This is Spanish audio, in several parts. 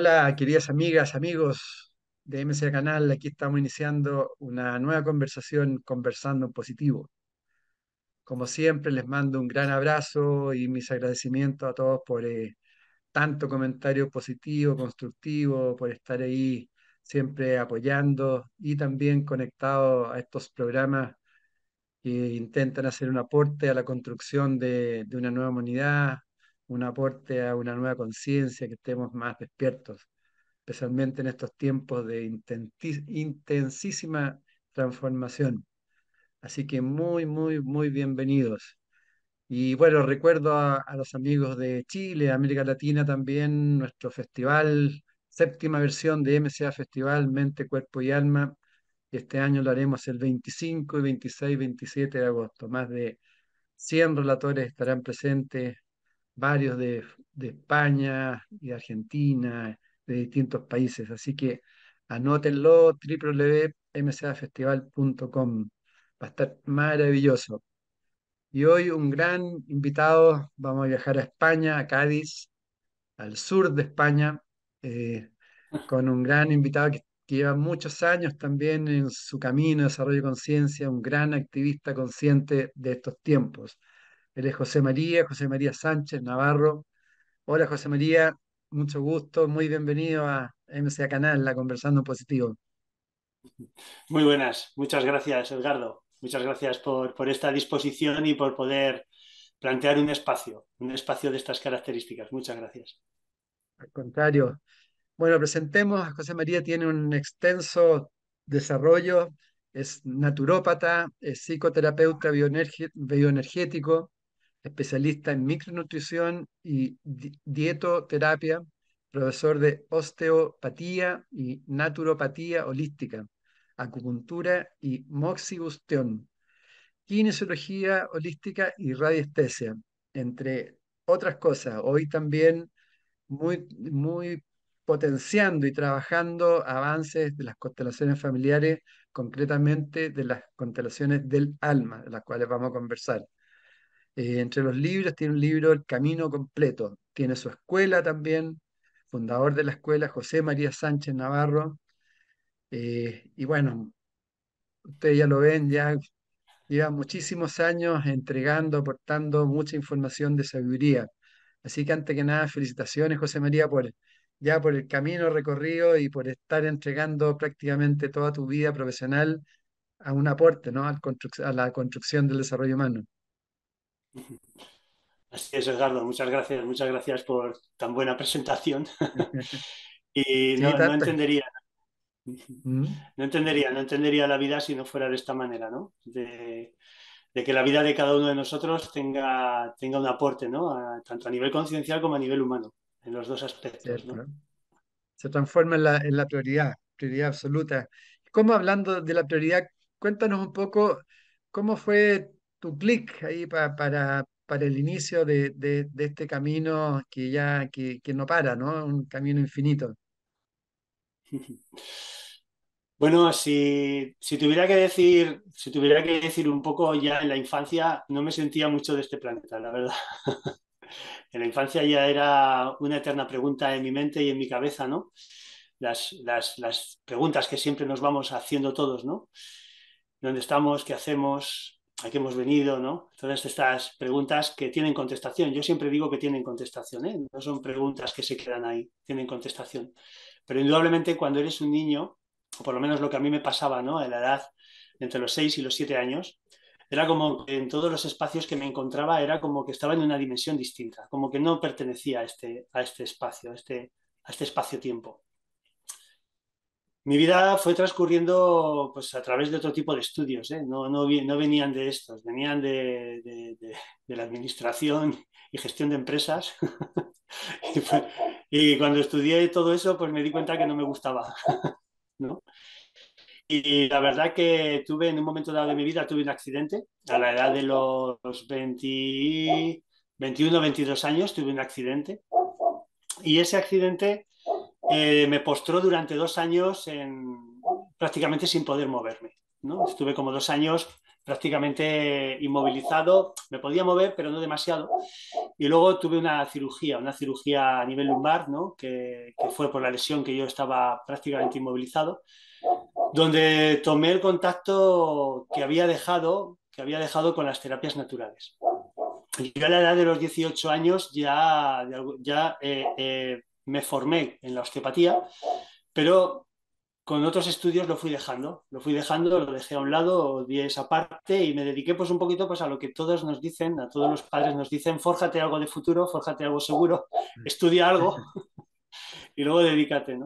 hola, queridas amigas, amigos de MC Canal. Aquí estamos iniciando una nueva conversación, conversando en positivo. Como siempre, les mando un gran abrazo y mis agradecimientos a todos por eh, tanto comentario positivo, constructivo, por estar ahí siempre apoyando y también conectado a estos programas que intentan hacer un aporte a la construcción de, de una nueva humanidad, un aporte a una nueva conciencia, que estemos más despiertos, especialmente en estos tiempos de intensísima transformación. Así que muy, muy, muy bienvenidos. Y bueno, recuerdo a, los amigos de Chile, América Latina también, nuestro festival, séptima versión de MCA Festival, Mente, Cuerpo y Alma. Este año lo haremos el 25, 26, 27 de agosto. Más de 100 relatores estarán presentes varios de, España y Argentina, de distintos países. Así que anótenlo, www.mcafestival.com. Va a estar maravilloso. Y hoy un gran invitado, vamos a viajar a España, a Cádiz, al sur de España, eh, con un gran invitado que, que, lleva muchos años también en su camino de desarrollo de conciencia, un gran activista consciente de estos tiempos. Él José María, José María Sánchez Navarro. Hola José María, mucho gusto, muy bienvenido a MCA Canal, la Conversando Positivo. Muy buenas, muchas gracias Edgardo, muchas gracias por, por esta disposición y por poder plantear un espacio, un espacio de estas características. Muchas gracias. Al contrario. Bueno, presentemos a José María, tiene un extenso desarrollo, es naturópata, es psicoterapeuta bioenergético, especialista en micronutrición y dietoterapia, profesor de osteopatía y naturopatía holística, acupuntura y moxibustión, kinesiología holística y radiestesia, entre otras cosas. Hoy también muy, muy potenciando y trabajando avances de las constelaciones familiares, concretamente de las constelaciones del alma, de las cuales vamos a conversar. Eh, entre los libros tiene un libro El Camino Completo. Tiene su escuela también, fundador de la escuela, José María Sánchez Navarro. Eh, y bueno, ustedes ya lo ven, ya lleva muchísimos años entregando, aportando mucha información de sabiduría. Así que antes que nada, felicitaciones, José María, por ya por el camino recorrido y por estar entregando prácticamente toda tu vida profesional a un aporte, ¿no? a la construcción del desarrollo humano. Así es, Edgardo, muchas gracias, muchas gracias por tan buena presentación. y mm. no, entendería. No entendería, la vida si no fuera de esta manera, ¿no? De, que la vida de cada uno de nosotros tenga, tenga un aporte, ¿no? tanto a nivel conciencial como a nivel humano, en los dos aspectos. Se transforma en la, prioridad, prioridad absoluta. como hablando de la prioridad? Cuéntanos un poco cómo fue tu clic ahí para, para el inicio de, este camino que ya no para, ¿no? Un camino infinito. Bueno, si, si, tuviera que decir, si tuviera que decir un poco ya en la infancia, no me sentía mucho de este planeta, la verdad. en la infancia ya era una eterna pregunta en mi mente y en mi cabeza, ¿no? Las, las, las preguntas que siempre nos vamos haciendo todos, ¿no? ¿Dónde estamos? ¿Qué hacemos? a hemos venido, ¿no? Todas estas preguntas que tienen contestación. Yo siempre digo que tienen contestación, ¿eh? No son preguntas que se quedan ahí, tienen contestación. Pero indudablemente cuando eres un niño, o por lo menos lo que a mí me pasaba, ¿no? En la edad entre los 6 y los 7 años, era como que en todos los espacios que me encontraba era como que estaba en una dimensión distinta, como que no pertenecía a este, a este espacio, este, a este espacio-tiempo mi vida fue transcurriendo pues, a través de otro tipo de estudios, ¿eh? no, venían de estos, venían de, de, la administración y gestión de empresas. y, cuando estudié todo eso, pues me di cuenta que no me gustaba. Y la verdad que tuve en un momento dado de mi vida, tuve un accidente a la edad de los 20, 21, 22 años, tuve un accidente. Y ese accidente eh, me postró durante dos años en, prácticamente sin poder moverme. Estuve como dos años prácticamente inmovilizado, me podía mover, pero no demasiado. Y luego tuve una cirugía, una cirugía a nivel lumbar, que, fue por la lesión que yo estaba prácticamente inmovilizado, donde tomé el contacto que había dejado, que había dejado con las terapias naturales. Yo a la edad de los 18 años ya, ya eh, eh, me formé en la osteopatía, pero con otros estudios lo fui dejando, lo fui dejando, lo dejé a un lado, di esa parte y me dediqué pues un poquito pues a lo que todos nos dicen, a todos los padres nos dicen, fórjate algo de futuro, fórjate algo seguro, mm. estudia algo y luego dedícate,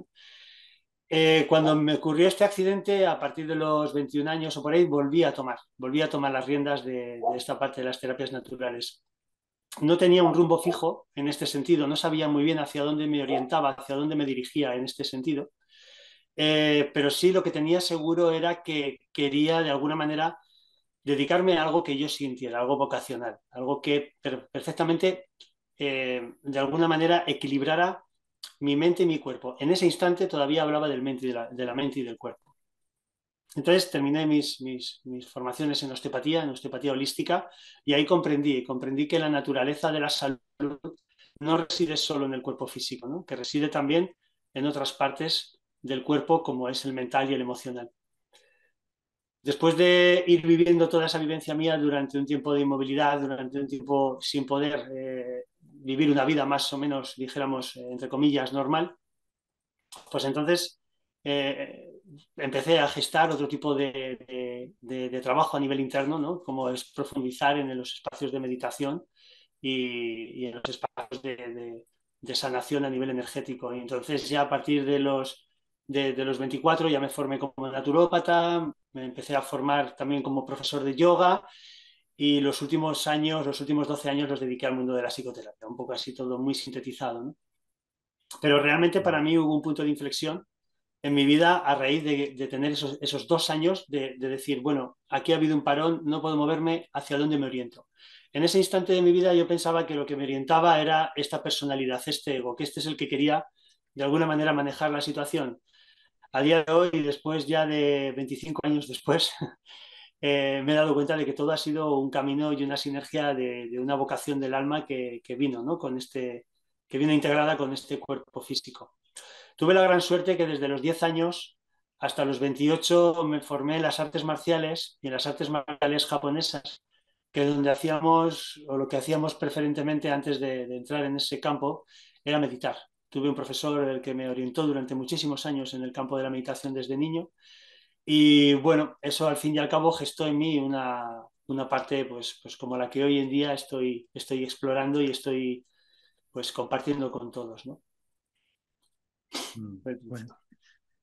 eh, cuando me ocurrió este accidente, a partir de los 21 años o por ahí, volví a tomar, volví a tomar las riendas de esta parte de las terapias naturales no tenía un rumbo fijo en este sentido, no sabía muy bien hacia dónde me orientaba, hacia dónde me dirigía en este sentido, eh, pero sí lo que tenía seguro era que quería de alguna manera dedicarme a algo que yo sintiera, algo vocacional, algo que perfectamente, eh, de alguna manera, equilibrara mi mente y mi cuerpo. En ese instante todavía hablaba del mente de la mente y del cuerpo. Entonces terminé mis, formaciones en osteopatía, en osteopatía holística, y ahí comprendí, comprendí que la naturaleza de la salud no reside solo en el cuerpo físico, que reside también en otras partes del cuerpo, como es el mental y el emocional. Después de ir viviendo toda esa vivencia mía durante un tiempo de inmovilidad, durante un tiempo sin poder eh, vivir una vida más o menos, dijéramos, eh, entre comillas, normal, pues entonces eh, empecé a gestar otro tipo de, de, trabajo a nivel interno, ¿no? como es profundizar en los espacios de meditación y, en los espacios de, de, sanación a nivel energético. Y entonces ya a partir de los, de, los 24 ya me formé como naturópata, me empecé a formar también como profesor de yoga y los últimos años, los últimos 12 años los dediqué al mundo de la psicoterapia, un poco así todo muy sintetizado. ¿no? Pero realmente para mí hubo un punto de inflexión en mi vida a raíz de, tener esos, dos años de, decir, bueno, aquí ha habido un parón, no puedo moverme, ¿hacia dónde me oriento? En ese instante de mi vida yo pensaba que lo que me orientaba era esta personalidad, este ego, que este es el que quería de alguna manera manejar la situación. A día de hoy, después ya de 25 años después, eh, me he dado cuenta de que todo ha sido un camino y una sinergia de, una vocación del alma que, vino, ¿no? Con este, que viene integrada con este cuerpo físico. Tuve la gran suerte que desde los 10 años hasta los 28 me formé en las artes marciales y en las artes marciales japonesas, que donde hacíamos, o lo que hacíamos preferentemente antes de, entrar en ese campo, era meditar. Tuve un profesor el que me orientó durante muchísimos años en el campo de la meditación desde niño y bueno, eso al fin y al cabo gestó en mí una, una parte pues, pues como la que hoy en día estoy, estoy explorando y estoy pues compartiendo con todos. ¿no? Mm, bueno,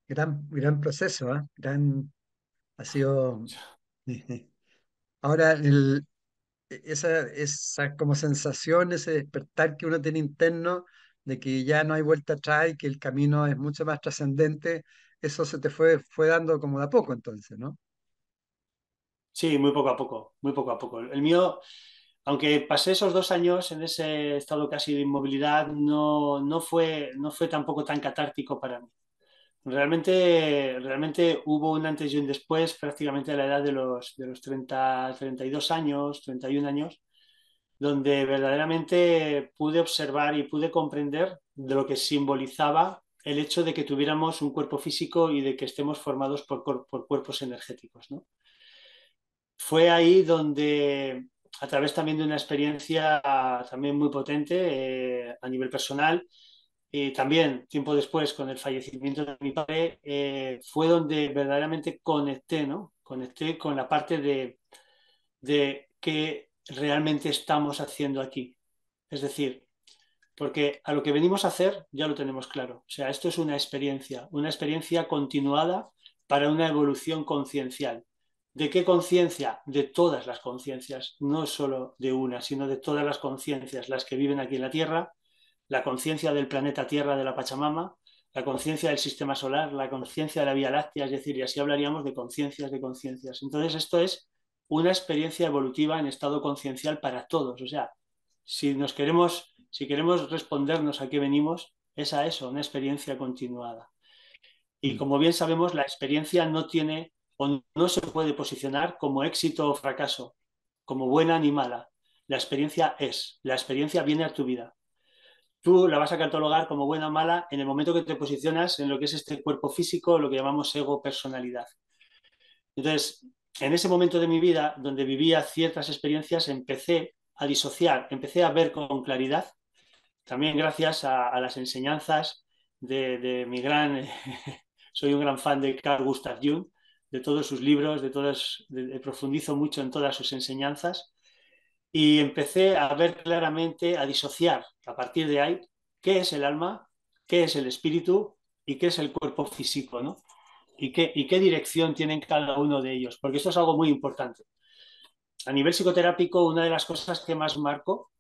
gran, gran proceso, ¿ah? gran, ha sido... Ahora, el, e, esa, esa como sensación, ese despertar que uno tiene interno de que ya no hay vuelta atrás y que el camino es mucho más trascendente, eso se te fue, fue dando como de a poco entonces, ¿no? Sí, muy poco a poco, muy poco a poco. El mío, aunque pasé esos dos años en ese estado casi de inmovilidad, no, fue, no fue tampoco tan catártico para mí. Realmente, realmente hubo un antes y un después, prácticamente a la edad de los, 30, 32 años, 31 años, donde verdaderamente pude observar y pude comprender de lo que simbolizaba el hecho de que tuviéramos un cuerpo físico y de que estemos formados por, cuerpos energéticos. Fue ahí donde a través también de una experiencia también muy potente eh, a nivel personal. Y también tiempo después, con el fallecimiento de mi padre, eh, fue donde verdaderamente conecté, ¿no? Conecté con la parte de, de qué realmente estamos haciendo aquí. Es decir, porque a lo que venimos a hacer ya lo tenemos claro. O sea, esto es una experiencia, una experiencia continuada para una evolución conciencial. ¿De qué conciencia? De todas las conciencias, no solo de una, sino de todas las conciencias, las que viven aquí en la Tierra, la conciencia del planeta Tierra de la Pachamama, la conciencia del sistema solar, la conciencia de la Vía Láctea, es decir, y así hablaríamos de conciencias de conciencias. Entonces, esto es una experiencia evolutiva en estado conciencial para todos. O sea, si nos queremos, si queremos respondernos a qué venimos, es a eso, una experiencia continuada. Y mm. como bien sabemos, la experiencia no tiene o no se puede posicionar como éxito o fracaso, como buena ni mala. La experiencia es, la experiencia viene a tu vida. Tú la vas a catalogar como buena o mala en el momento que te posicionas en lo que es este cuerpo físico, lo que llamamos ego personalidad. Entonces, en ese momento de mi vida, donde vivía ciertas experiencias, empecé a disociar, empecé a ver con claridad, también gracias a, las enseñanzas de, de mi gran, soy un gran fan de Carl Gustav Jung, de todos sus libros, de todas, profundizo mucho en todas sus enseñanzas y empecé a ver claramente, a disociar a partir de ahí qué es el alma, qué es el espíritu y qué es el cuerpo físico, ¿no? Y qué, y qué dirección tienen cada uno de ellos, porque esto es algo muy importante. A nivel psicoterápico, una de las cosas que más marco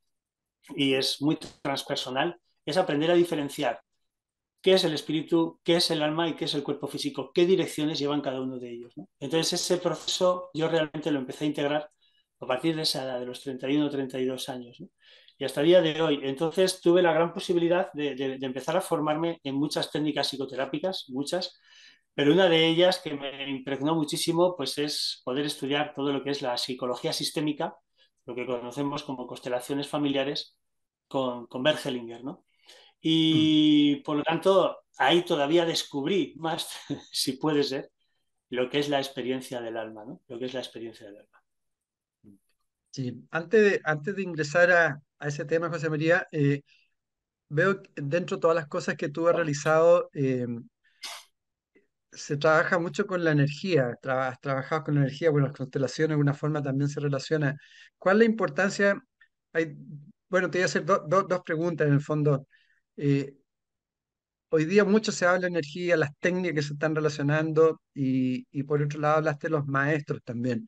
y es muy transpersonal es aprender a diferenciar qué es el espíritu, qué es el alma y qué es el cuerpo físico, qué direcciones llevan cada uno de ellos. Entonces ese proceso yo realmente lo empecé a integrar a partir de esa edad, de los 31 o 32 años, y hasta el día de hoy. Entonces tuve la gran posibilidad de, empezar a formarme en muchas técnicas psicoterápicas, muchas, pero una de ellas que me impregnó muchísimo pues es poder estudiar todo lo que es la psicología sistémica, lo que conocemos como constelaciones familiares, con, con Bergelinger, ¿no? Y por lo tanto, ahí todavía descubrí más, si puede ser, lo que es la experiencia del alma, ¿no? Lo que es la experiencia del alma. Sí, antes de, antes de ingresar a, a ese tema, José María, eh, veo dentro de todas las cosas que tú has realizado, eh, se trabaja mucho con la energía, has trabajado con la energía, bueno, las constelaciones de alguna forma también se relaciona. ¿Cuál es la importancia? Hay, bueno, te voy a hacer dos preguntas en el fondo. Eh, hoy día mucho se habla de energía, las técnicas que se están relacionando y, por otro lado hablaste de los maestros también.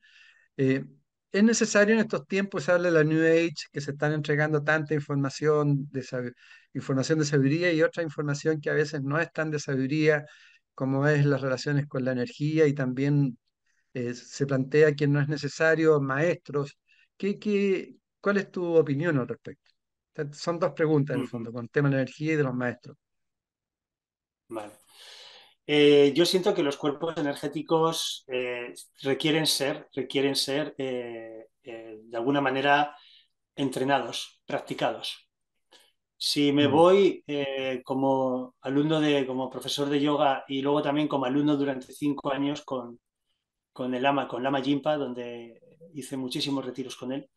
Eh, es necesario en estos tiempos, se habla de la New Age, que se están entregando tanta información de, información de sabiduría y otra información que a veces no es tan de sabiduría, como es las relaciones con la energía y también eh, se plantea que no es necesario maestros. ¿Qué, cuál es tu opinión al respecto? Son dos preguntas en el fondo, con el tema de la energía y de los maestros. Vale. Eh, yo siento que los cuerpos energéticos eh, requieren ser, requieren ser eh, de alguna manera entrenados, practicados. Si me mm. voy como alumno de, como profesor de yoga y luego también como alumno durante cinco años con, el ama, con Lama Jimpa, donde hice muchísimos retiros con él,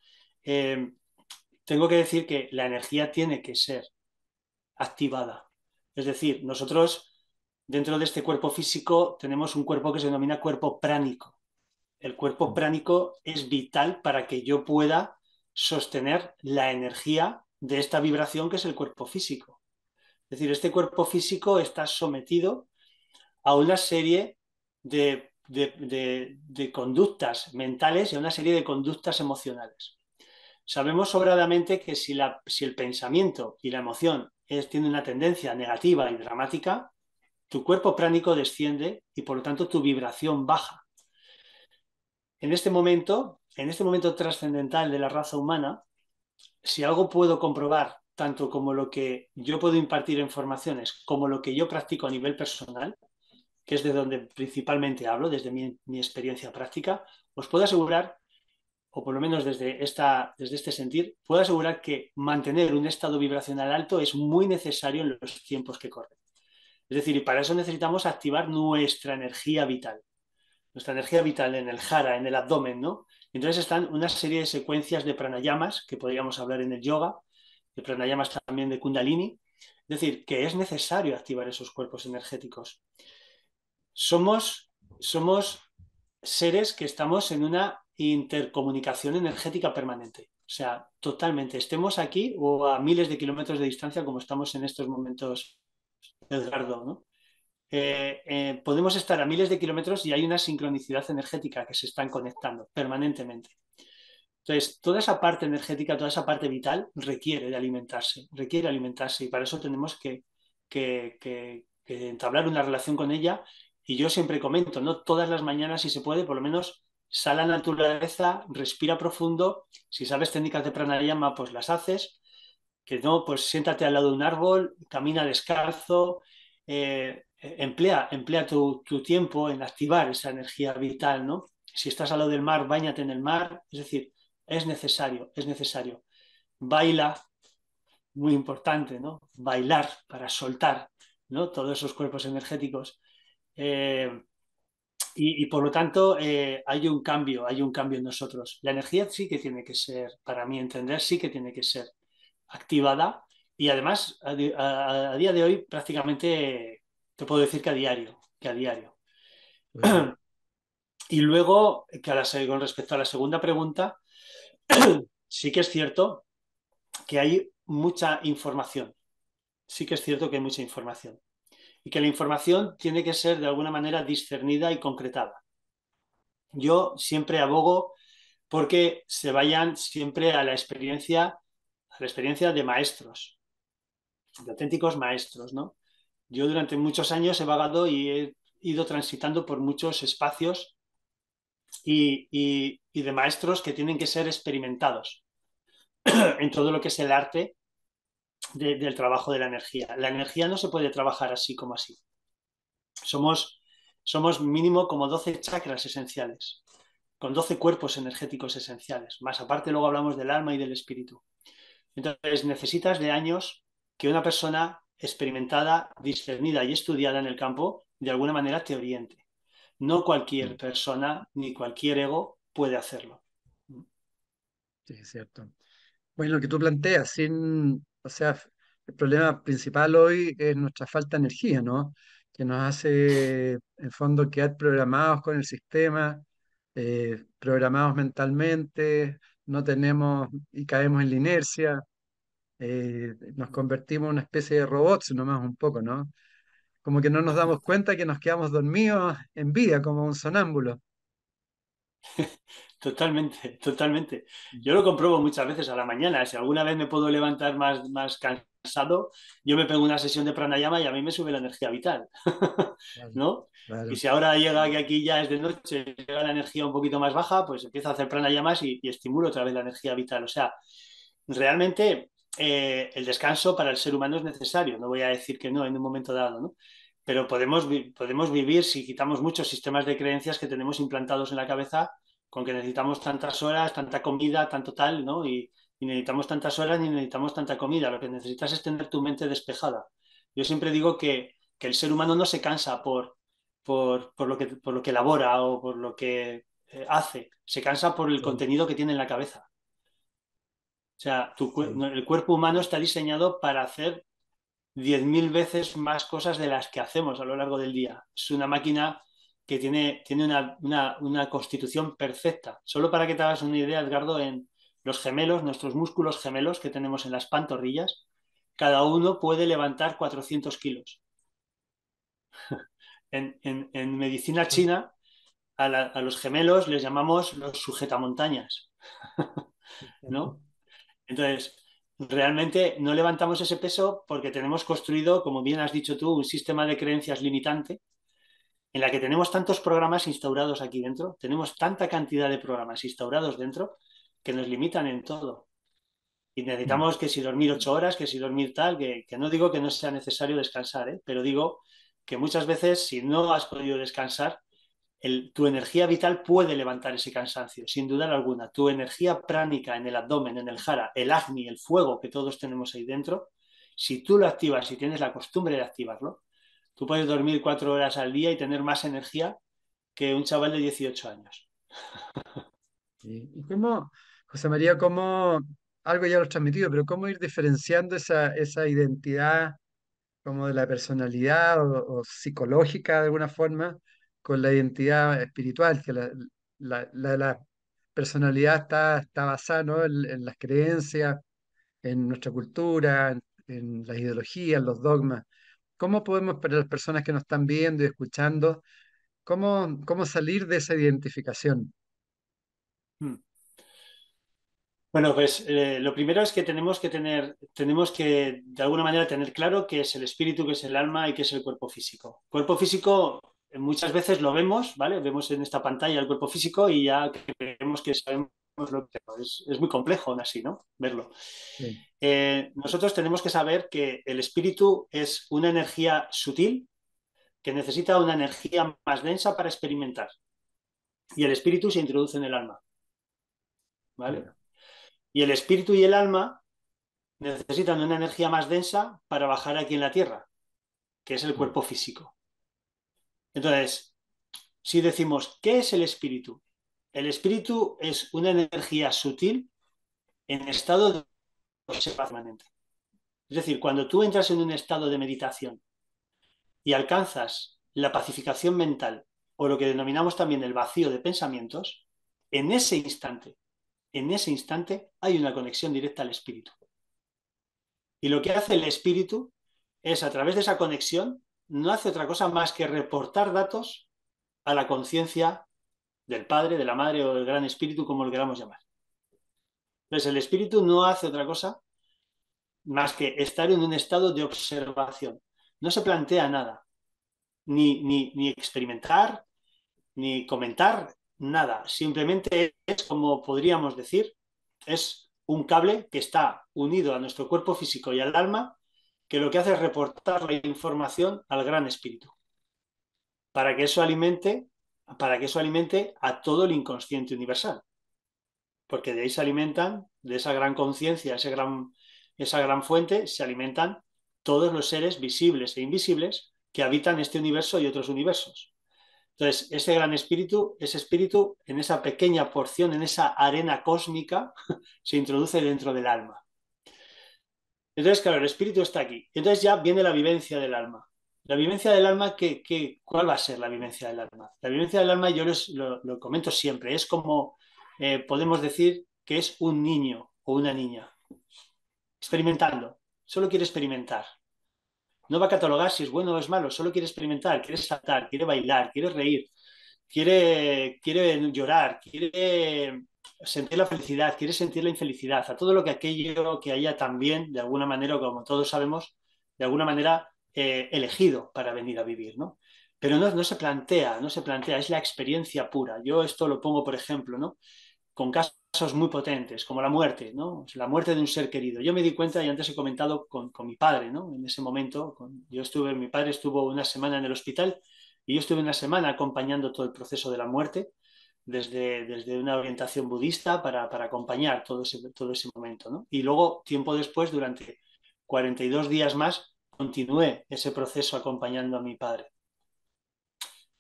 tengo que decir que la energía tiene que ser activada. Es decir, nosotros dentro de este cuerpo físico tenemos un cuerpo que se denomina cuerpo pránico. El cuerpo mm. pránico es vital para que yo pueda sostener la energía de esta vibración que es el cuerpo físico. Es decir, este cuerpo físico está sometido a una serie de, conductas mentales y a una serie de conductas emocionales. Sabemos sobradamente que si, el pensamiento y la emoción es, tienen una tendencia negativa y dramática, tu cuerpo pránico desciende y por lo tanto tu vibración baja. En este momento, en este momento trascendental de la raza humana, si algo puedo comprobar, tanto como lo que yo puedo impartir en formaciones, como lo que yo practico a nivel personal, que es de donde principalmente hablo, desde mi, mi experiencia práctica, os puedo asegurar o por lo menos desde, esta, desde este sentir, puedo asegurar que mantener un estado vibracional alto es muy necesario en los tiempos que corren. Es decir, y para eso necesitamos activar nuestra energía vital, nuestra energía vital en el jara, en el abdomen, ¿no? Entonces están una serie de secuencias de pranayamas que podríamos hablar en el yoga, de pranayamas también de kundalini, es decir, que es necesario activar esos cuerpos energéticos. Somos, somos seres que estamos en una intercomunicación energética permanente. O sea, totalmente, estemos aquí o a miles de kilómetros de distancia como estamos en estos momentos, Edgardo, eh, eh, podemos estar a miles de kilómetros y hay una sincronicidad energética que se están conectando permanentemente. Entonces, toda esa parte energética, toda esa parte vital requiere de alimentarse, requiere alimentarse y para eso tenemos que, que entablar una relación con ella. Y yo siempre comento, no todas las mañanas, si se puede, por lo menos sal a la naturaleza, respira profundo. Si sabes técnicas de pranayama, pues las haces. Que no, pues siéntate al lado de un árbol, camina descalzo, eh, eh, emplea, emplea tu, tiempo en activar esa energía vital, ¿no? Si estás al lado del mar, bañate en el mar. Es decir, es necesario, es necesario. Baila, muy importante, ¿no? Bailar para soltar, ¿no? Todos esos cuerpos energéticos. Eh, y, por lo tanto, eh, hay un cambio, hay un cambio en nosotros. La energía sí que tiene que ser, para mí entender, sí que tiene que ser activada. Y además, a, día de hoy, prácticamente te puedo decir que a diario, que a diario. Y luego, que la, con respecto a la segunda pregunta, sí que es cierto que hay mucha información. Sí que es cierto que hay mucha información y que la información tiene que ser de alguna manera discernida y concretada. Yo siempre abogo porque se vayan siempre a la experiencia, a la experiencia de maestros, de auténticos maestros, ¿no? Yo durante muchos años he vagado y he ido transitando por muchos espacios y, y, y de maestros que tienen que ser experimentados en todo lo que es el arte del trabajo de la energía. La energía no se puede trabajar así como así. Somos, somos mínimo como 12 chakras esenciales, con 12 cuerpos energéticos esenciales. Más aparte luego hablamos del alma y del espíritu. Entonces necesitas de años que una persona experimentada, discernida y estudiada en el campo, de alguna manera te oriente. No cualquier mm. persona ni cualquier ego puede hacerlo. Sí, es cierto. Bueno, pues lo que tú planteas, sin, o sea, el problema principal hoy es nuestra falta de energía, ¿no? Que nos hace, en fondo, quedar programados con el sistema, eh, programados mentalmente, no tenemos y caemos en la inercia, eh, nos convertimos en una especie de robots nomás un poco, ¿no? Como que no nos damos cuenta que nos quedamos dormidos en vida, como un sonámbulo. Totalmente, totalmente. Mm. Yo lo compruebo muchas veces a la mañana. Si alguna vez me puedo levantar más, más cansado, yo me pego una sesión de pranayama y a mí me sube la energía vital. ¿No? Y si ahora llega que aquí ya es de noche, llega la energía un poquito más baja, pues empiezo a hacer pranayamas y, estimulo otra vez la energía vital. O sea, realmente eh, el descanso para el ser humano es necesario. No voy a decir que no en un momento dado, ¿no? pero podemos, podemos vivir si quitamos muchos sistemas de creencias que tenemos implantados en la cabeza con que necesitamos tantas horas, tanta comida, tanto tal, ¿no? Y, necesitamos tantas horas ni necesitamos tanta comida. Lo que necesitas es tener tu mente despejada. Yo siempre digo que, el ser humano no se cansa por, por, lo que, por lo que elabora o por lo que eh, hace, se cansa por el contenido que tiene en la cabeza. O sea, el cuerpo humano está diseñado para hacer 10.000 veces más cosas de las que hacemos a lo largo del día. Es una máquina que tiene, tiene una, constitución perfecta. Solo para que te hagas una idea, Edgardo, en los gemelos, nuestros músculos gemelos que tenemos en las pantorrillas, cada uno puede levantar 400 kilos. en, medicina china, a, los gemelos les llamamos los sujetamontañas. ¿No? Entonces, realmente no levantamos ese peso porque tenemos construido, como bien has dicho tú, un sistema de creencias limitante en la que tenemos tantos programas instaurados aquí dentro, tenemos tanta cantidad de programas instaurados dentro que nos limitan en todo. Y necesitamos que si dormir ocho horas, que si dormir tal, que, no digo que no sea necesario descansar, ¿eh? pero digo que muchas veces si no has podido descansar, tu energía vital puede levantar ese cansancio, sin duda alguna. Tu energía pránica en el abdomen, en el jara, el agni, el fuego que todos tenemos ahí dentro, si tú lo activas y si tienes la costumbre de activarlo, tú puedes dormir cuatro horas al día y tener más energía que un chaval de 18 años. ¿Y cómo, José María, cómo, algo ya lo has transmitido, pero cómo ir diferenciando esa, identidad como de la personalidad o psicológica de alguna forma? con la identidad espiritual, que la, personalidad está, está basada en, las creencias, en nuestra cultura, en, las ideologías, en los dogmas. ¿Cómo podemos, para las personas que nos están viendo y escuchando, cómo, cómo salir de esa identificación? Hmm. Bueno, pues eh, lo primero es que tenemos que tener, tenemos que de alguna manera tener claro qué es el espíritu, qué es el alma y qué es el cuerpo físico. Cuerpo físico muchas veces lo vemos, ¿vale? Vemos en esta pantalla el cuerpo físico y ya creemos que sabemos lo que es. Es muy complejo aún así, ¿no? Verlo. Eh, nosotros tenemos que saber que el espíritu es una energía sutil que necesita una energía más densa para experimentar. Y el espíritu se introduce en el alma. ¿Vale? Y el espíritu y el alma necesitan una energía más densa para bajar aquí en la tierra, que es el mm. cuerpo físico. Entonces, si decimos, ¿qué es el espíritu? El espíritu es una energía sutil en estado de observación permanente. Es decir, cuando tú entras en un estado de meditación y alcanzas la pacificación mental o lo que denominamos también el vacío de pensamientos, en ese instante, en ese instante hay una conexión directa al espíritu. Y lo que hace el espíritu es a través de esa conexión no hace otra cosa más que reportar datos a la conciencia del Padre, de la Madre o del Gran Espíritu, como lo queramos llamar. Entonces, el Espíritu no hace otra cosa más que estar en un estado de observación. No se plantea nada, ni, ni, ni experimentar, ni comentar, nada. Simplemente es, como podríamos decir, es un cable que está unido a nuestro cuerpo físico y al alma que lo que hace es reportar la información al gran espíritu, para que eso alimente, para que eso alimente a todo el inconsciente universal. Porque de ahí se alimentan, de esa gran conciencia, esa gran, esa gran fuente, se alimentan todos los seres visibles e invisibles que habitan este universo y otros universos. Entonces, ese gran espíritu, ese espíritu en esa pequeña porción, en esa arena cósmica, se introduce dentro del alma. Entonces, claro, el espíritu está aquí. Entonces ya viene la vivencia del alma. La vivencia del alma, que qué, cuál va a ser la vivencia del alma? La vivencia del alma, yo lo, comento siempre, es como eh, podemos decir que es un niño o una niña experimentando, solo quiere experimentar. No va a catalogar si es bueno o es malo, solo quiere experimentar, quiere saltar, quiere bailar, quiere reír, quiere, quiere llorar, quiere sentir la felicidad, quieres sentir la infelicidad, a todo lo que aquello que haya también, de alguna manera, como todos sabemos, de alguna manera eh, elegido para venir a vivir, ¿no? Pero no, no, se plantea, no se plantea, es la experiencia pura. Yo esto lo pongo, por ejemplo, ¿no? Con casos muy potentes, como la muerte, ¿no? La muerte de un ser querido. Yo me di cuenta, y antes he comentado con, mi padre, ¿no? En ese momento, yo estuve, mi padre estuvo una semana en el hospital y yo estuve una semana acompañando todo el proceso de la muerte desde, una orientación budista para, acompañar todo ese, todo ese momento. Y luego, tiempo después, durante 42 días más, continué ese proceso acompañando a mi padre.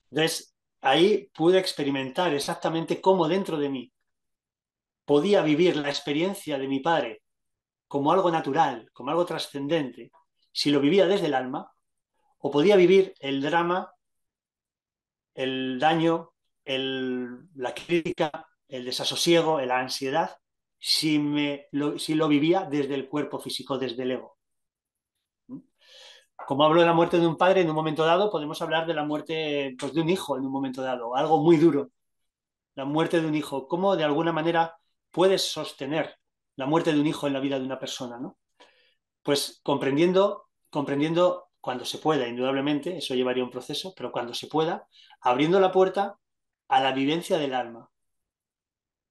Entonces, ahí pude experimentar exactamente cómo dentro de mí podía vivir la experiencia de mi padre como algo natural, como algo trascendente, si lo vivía desde el alma, o podía vivir el drama, el daño, el, la crítica, el desasosiego, la ansiedad, si, me, lo, si lo vivía desde el cuerpo físico, desde el ego. Como hablo de la muerte de un padre en un momento dado, podemos hablar de la muerte pues, de un hijo en un momento dado, algo muy duro. La muerte de un hijo, cómo de alguna manera puedes sostener la muerte de un hijo en la vida de una persona, ¿no? Pues comprendiendo, comprendiendo cuando se pueda, indudablemente, eso llevaría un proceso, pero cuando se pueda, abriendo la puerta a la vivencia del alma.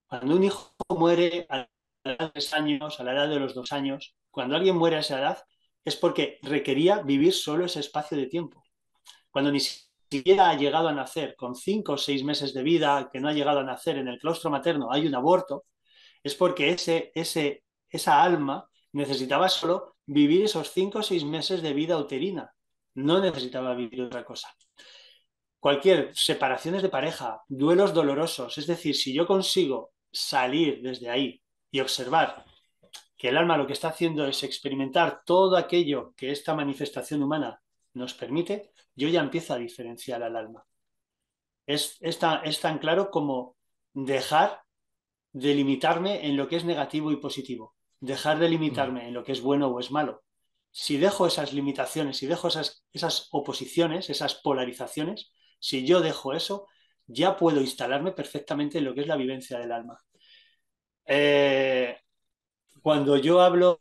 Cuando un hijo muere a tres años, a la edad de los dos años, cuando alguien muere a esa edad, es porque requería vivir solo ese espacio de tiempo. Cuando ni siquiera ha llegado a nacer, con cinco o seis meses de vida, que no ha llegado a nacer en el claustro materno, hay un aborto, es porque ese, ese, esa alma necesitaba solo vivir esos cinco o seis meses de vida uterina, no necesitaba vivir otra cosa cualquier separaciones de pareja, duelos dolorosos, es decir, si yo consigo salir desde ahí y observar que el alma lo que está haciendo es experimentar todo aquello que esta manifestación humana nos permite, yo ya empiezo a diferenciar al alma. Es, tan, claro como dejar de limitarme en lo que es negativo y positivo, dejar de limitarme en lo que es bueno o es malo. Si dejo esas limitaciones, si dejo esas, esas oposiciones, esas polarizaciones, si yo dejo eso, ya puedo instalarme perfectamente en lo que es la vivencia del alma. Eh, cuando yo hablo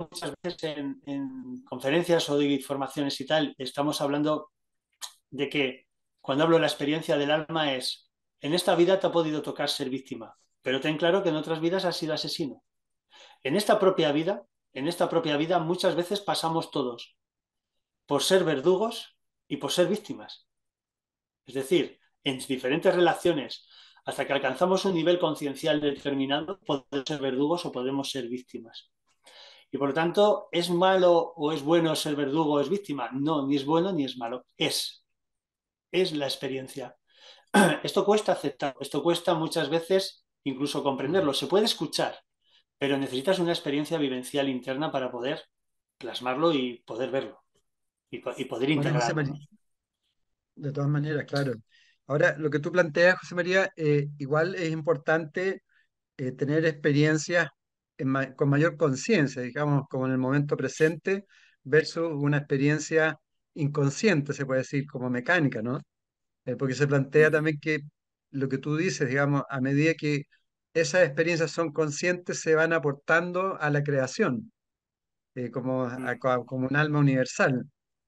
muchas veces en, conferencias o de formaciones y tal, estamos hablando de que cuando hablo de la experiencia del alma es, en esta vida te ha podido tocar ser víctima, pero ten claro que en otras vidas has sido asesino. En esta propia vida, en esta propia vida muchas veces pasamos todos por ser verdugos y por ser víctimas. Es decir, en diferentes relaciones, hasta que alcanzamos un nivel conciencial determinado, podemos ser verdugos o podemos ser víctimas. Y por lo tanto, ¿es malo o es bueno ser verdugo o es víctima? No, ni es bueno ni es malo. Es. Es la experiencia. Esto cuesta aceptar, esto cuesta muchas veces incluso comprenderlo. Se puede escuchar, pero necesitas una experiencia vivencial interna para poder plasmarlo y poder verlo y, y poder integrarlo. Pues de todas maneras, claro. Ahora, lo que tú planteas, José María, eh, igual es importante eh, tener experiencias con mayor conciencia, digamos, como en el momento presente, versus una experiencia inconsciente, se puede decir, como mecánica, ¿no? Eh, porque se plantea también que lo que tú dices, digamos, a medida que esas experiencias son conscientes, se van aportando a la creación, como, como un alma universal.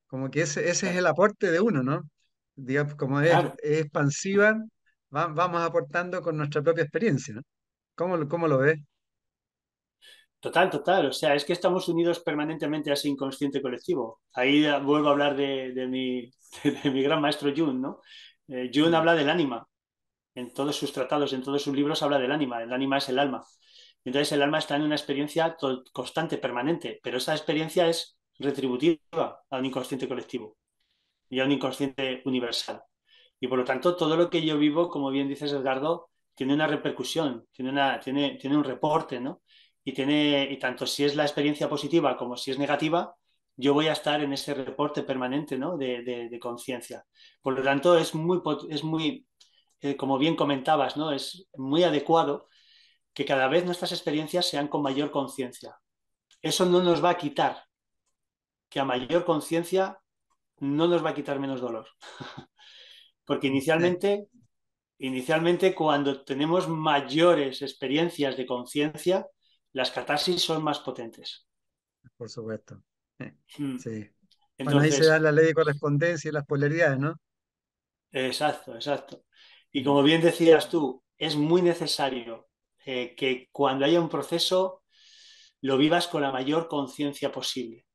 Como que ese, ese es el aporte de uno, ¿no? digamos, como es, expansiva, vamos aportando con nuestra propia experiencia. ¿Cómo, ¿Cómo lo ves? Total, total. O sea, es que estamos unidos permanentemente a ese inconsciente colectivo. Ahí vuelvo a hablar de, mi, de mi, gran maestro Jung, ¿no? Eh, habla del ánima. En todos sus tratados, en todos sus libros habla del ánima. El ánima es el alma. Entonces el alma está en una experiencia constante, permanente, pero esa experiencia es retributiva al inconsciente colectivo y a un inconsciente universal. Y por lo tanto, todo lo que yo vivo, como bien dices, Edgardo, tiene una repercusión, tiene, una, tiene, tiene un reporte, ¿no? Y, tiene, y tanto si es la experiencia positiva como si es negativa, yo voy a estar en ese reporte permanente ¿no? de, conciencia. Por lo tanto, es muy, es muy eh, como bien comentabas, ¿no? es muy adecuado que cada vez nuestras experiencias sean con mayor conciencia. Eso no nos va a quitar que a mayor conciencia no nos va a quitar menos dolor. Porque inicialmente, inicialmente cuando tenemos mayores experiencias de conciencia, las catarsis son más potentes. Por supuesto. Eh, mm. Entonces, ahí se da la ley de correspondencia y las polaridades, ¿no? Exacto, exacto. Y mm. como bien decías tú, es muy necesario eh, que cuando haya un proceso lo vivas con la mayor conciencia posible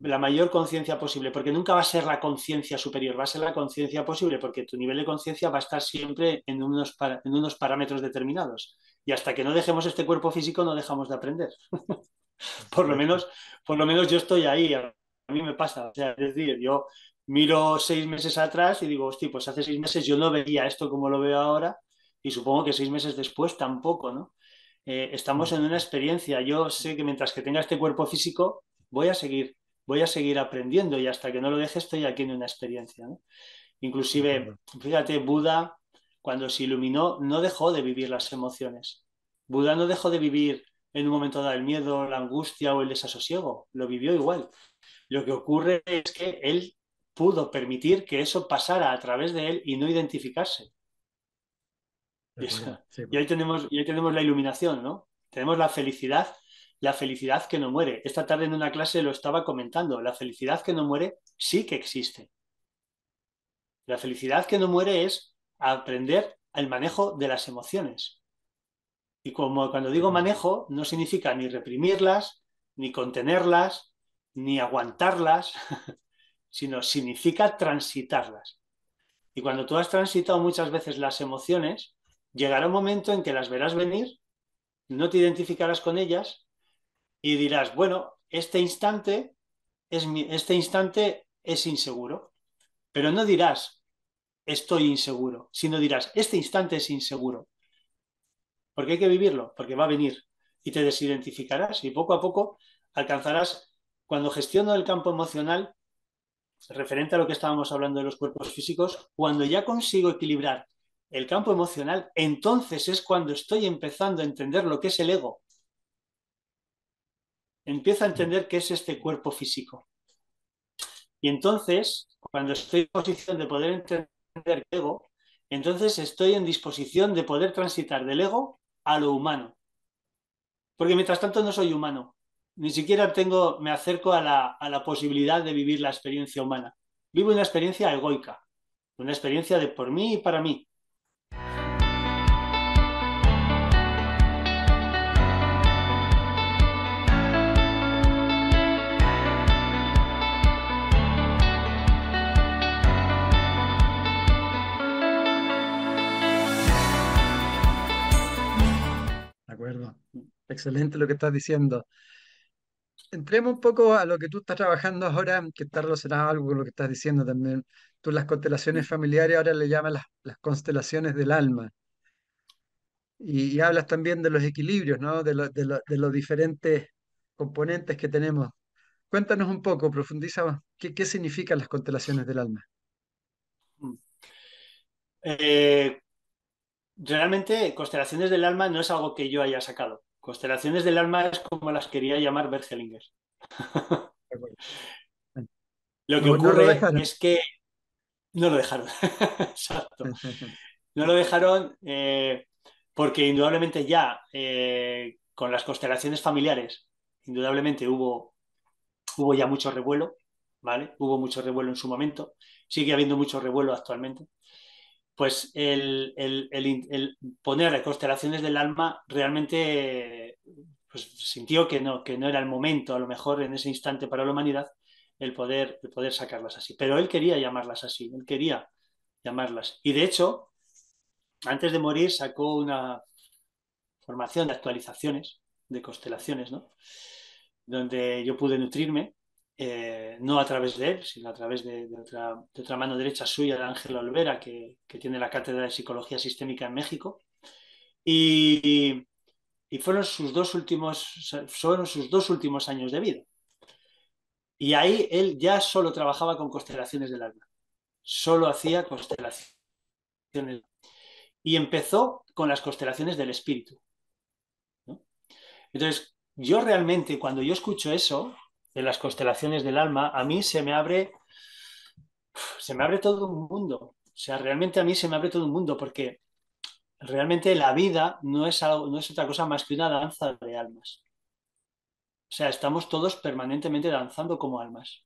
la mayor conciencia posible, porque nunca va a ser la conciencia superior, va a ser la conciencia posible, porque tu nivel de conciencia va a estar siempre en unos, en unos parámetros determinados. Y hasta que no dejemos este cuerpo físico, no dejamos de aprender. por, lo menos, por lo menos yo estoy ahí, a mí me pasa. es decir, yo miro seis meses atrás y digo, hostia, pues hace seis meses yo no veía esto como lo veo ahora, y supongo que seis meses después tampoco, ¿no? Eh, estamos mm. en una experiencia. Yo sé que mientras que tenga este cuerpo físico, voy a seguir voy a seguir aprendiendo y hasta que no lo deje estoy aquí en una experiencia. ¿no? Inclusive, fíjate, Buda, cuando se iluminó, no dejó de vivir las emociones. Buda no dejó de vivir en un momento dado el miedo, la angustia o el desasosiego, lo vivió igual. Lo que ocurre es que él pudo permitir que eso pasara a través de él y no identificarse. Y, ahí pues. tenemos, y ahí tenemos la iluminación, ¿no? Tenemos la felicidad la felicidad que no muere. Esta tarde en una clase lo estaba comentando, la felicidad que no muere sí que existe. La felicidad que no muere es aprender el manejo de las emociones. Y como cuando digo manejo, no significa ni reprimirlas, ni contenerlas, ni aguantarlas, sino significa transitarlas. Y cuando tú has transitado muchas veces las emociones, llegará un momento en que las verás venir, no te identificarás con ellas y dirás, bueno, este instante es mi, este instante es inseguro, pero no dirás estoy inseguro, sino dirás este instante es inseguro. Porque hay que vivirlo, porque va a venir y te desidentificarás y poco a poco alcanzarás cuando gestiono el campo emocional referente a lo que estábamos hablando de los cuerpos físicos, cuando ya consigo equilibrar el campo emocional, entonces es cuando estoy empezando a entender lo que es el ego, Empieza a entender qué es este cuerpo físico. Y entonces, cuando estoy en posición de poder entender ego, entonces estoy en disposición de poder transitar del ego a lo humano. Porque mientras tanto no soy humano, ni siquiera tengo, me acerco a la, a la posibilidad de vivir la experiencia humana. Vivo una experiencia egoica, una experiencia de por mí y para mí, Excelente lo que estás diciendo. Entremos un poco a lo que tú estás trabajando ahora, que está relacionado algo con lo que estás diciendo también. Tú las constelaciones familiares ahora le llamas las, constelaciones del alma. Y, hablas también de los equilibrios, ¿no? De, de, los diferentes componentes que tenemos. Cuéntanos un poco, profundiza, ¿qué, qué significan las constelaciones del alma? Mm. Eh, realmente Constelaciones del Alma no es algo que yo haya sacado. Constelaciones del Alma es como las quería llamar Bergelinger. lo que pues ocurre es que no lo dejaron. Exacto. No lo dejaron eh, porque indudablemente ya eh, con las constelaciones familiares, indudablemente hubo, hubo ya mucho revuelo, ¿vale? Hubo mucho revuelo en su momento, sigue habiendo mucho revuelo actualmente pues el, el, el, poner constelaciones del alma realmente pues, sintió que no, que no era el momento, a lo mejor en ese instante para la humanidad, el poder, el poder sacarlas así. Pero él quería llamarlas así, él quería llamarlas. Y de hecho, antes de morir sacó una formación de actualizaciones, de constelaciones, ¿no? donde yo pude nutrirme eh, no a través de él, sino a través de, otra, mano derecha suya, de Ángel Olvera, que, tiene la Cátedra de Psicología Sistémica en México. Y, fueron, sus dos últimos, sus dos últimos años de vida. Y ahí él ya solo trabajaba con constelaciones del alma, solo hacía constelaciones. Y empezó con las constelaciones del espíritu. Entonces, yo realmente cuando yo escucho eso, de las constelaciones del alma, a mí se me abre, se me abre todo un mundo. O sea, realmente a mí se me abre todo un mundo porque realmente la vida no es, algo, no es otra cosa más que una danza de almas. O sea, estamos todos permanentemente danzando como almas.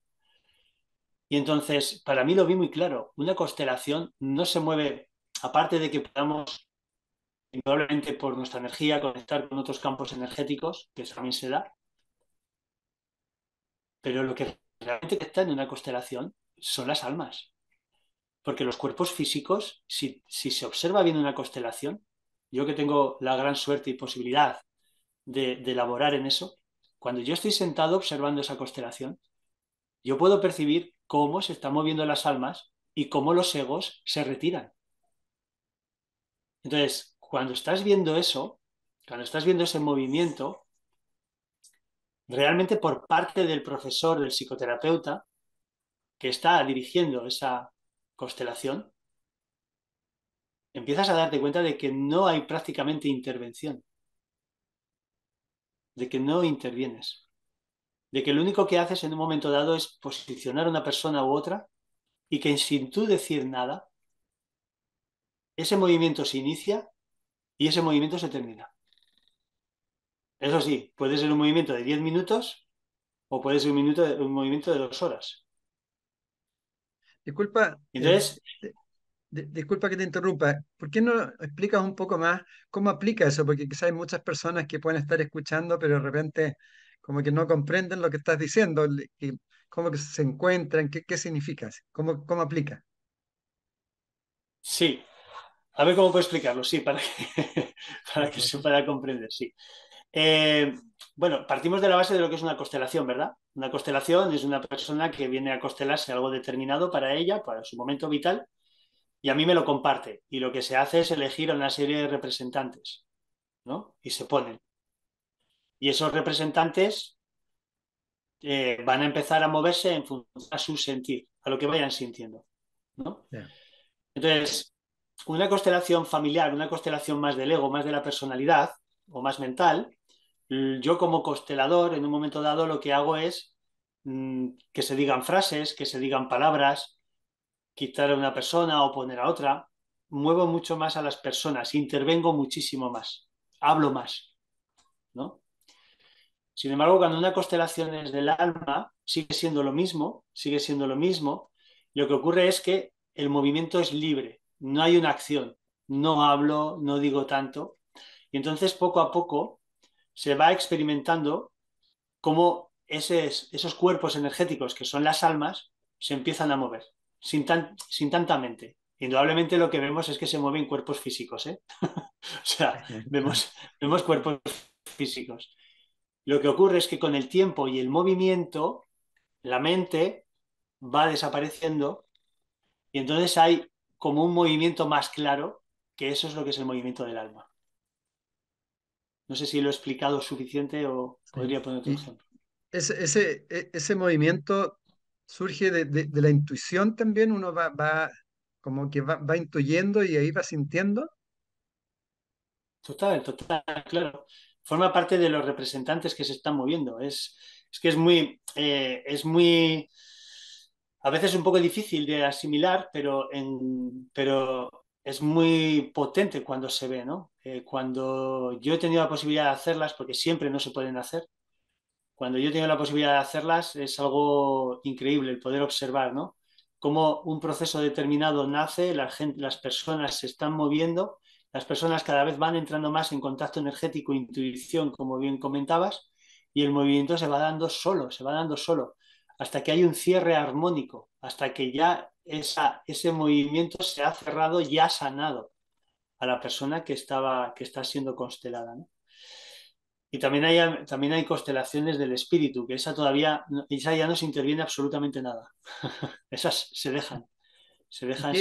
Y entonces, para mí lo vi muy claro, una constelación no se mueve, aparte de que podamos, indudablemente por nuestra energía, conectar con otros campos energéticos, que eso también se da, pero lo que realmente está en una constelación son las almas. Porque los cuerpos físicos, si, se observa bien una constelación, yo que tengo la gran suerte y posibilidad de, de elaborar en eso, cuando yo estoy sentado observando esa constelación, yo puedo percibir cómo se están moviendo las almas y cómo los egos se retiran. Entonces, cuando estás viendo eso, cuando estás viendo ese movimiento, realmente por parte del profesor, del psicoterapeuta, que está dirigiendo esa constelación, empiezas a darte cuenta de que no hay prácticamente intervención, de que no intervienes, de que lo único que haces en un momento dado es posicionar a una persona u otra y que sin tú decir nada, ese movimiento se inicia y ese movimiento se termina. Eso sí, puede ser un movimiento de 10 minutos o puede ser un, minuto un movimiento de dos horas. Disculpa. Eh, disculpa que te interrumpa. ¿Por qué no explicas un poco más cómo aplica eso? Porque quizás hay muchas personas que pueden estar escuchando, pero de repente como que no comprenden lo que estás diciendo, cómo que se encuentran, qué, qué significa, cómo, cómo aplica. Sí, a ver cómo puedo explicarlo, sí, para para que se pueda comprender, sí. Eh, bueno, partimos de la base de lo que es una constelación, ¿verdad? Una constelación es una persona que viene a constelarse algo determinado para ella, para su momento vital, y a mí me lo comparte. Y lo que se hace es elegir a una serie de representantes, ¿no? Y se ponen. Y esos representantes eh, van a empezar a moverse en función a su sentir, a lo que vayan sintiendo, ¿no? Entonces, una constelación familiar, una constelación más del ego, más de la personalidad o más mental, Mm, yo como constelador, en un momento dado, lo que hago es mm, que se digan frases, que se digan palabras, quitar a una persona o poner a otra. Muevo mucho más a las personas, intervengo muchísimo más, hablo más. ¿no? Sin embargo, cuando una constelación es del alma, sigue siendo lo mismo, sigue siendo lo mismo. Lo que ocurre es que el movimiento es libre, no hay una acción, no hablo, no digo tanto. Y entonces poco a poco se va experimentando cómo esos, esos cuerpos energéticos que son las almas se empiezan a mover sin, tan, sin tanta mente. Indudablemente lo que vemos es que se mueven cuerpos físicos, ¿eh? o sea, vemos, vemos cuerpos físicos. Lo que ocurre es que con el tiempo y el movimiento, la mente va desapareciendo y entonces hay como un movimiento más claro, que eso es lo que es el movimiento del alma. No sé si lo he explicado suficiente o podría poner otro mm. ejemplo. Ese, ese, e, movimiento surge de, la intuición también, uno va, como que va, intuyendo y ahí va sintiendo. Total, total, claro. Forma parte de los representantes que se están moviendo. Es, es que es muy, eh, es muy, a veces un poco difícil de asimilar, pero, en, pero es muy potente cuando se ve, ¿no? Eh, cuando yo he tenido la posibilidad de hacerlas, porque siempre no se pueden hacer, cuando yo he tenido la posibilidad de hacerlas es algo increíble el poder observar, ¿no? Cómo un proceso determinado nace, las personas se están moviendo, las personas cada vez van entrando más en contacto energético, intuición, como bien comentabas, y el movimiento se va dando solo, se va dando solo, hasta que hay un cierre armónico, hasta que ya ese movimiento se ha cerrado y ha sanado a la persona que, estaba, que está siendo constelada. ¿no? Y también hay, también hay constelaciones del espíritu, que esa todavía, esa ya no se interviene absolutamente nada. Esas se dejan, se dejan,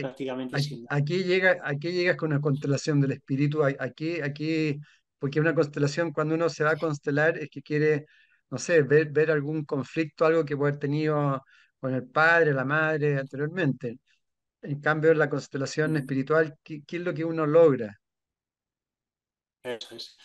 prácticamente sin Aquí, llega, aquí llegas con una constelación del espíritu, aquí, aquí, porque una constelación cuando uno se va a constelar es que quiere, no sé, ver, ver algún conflicto, algo que puede haber tenido con el padre, la madre anteriormente. En cambio, la constelación espiritual, ¿qué, es lo que uno logra? Eso es.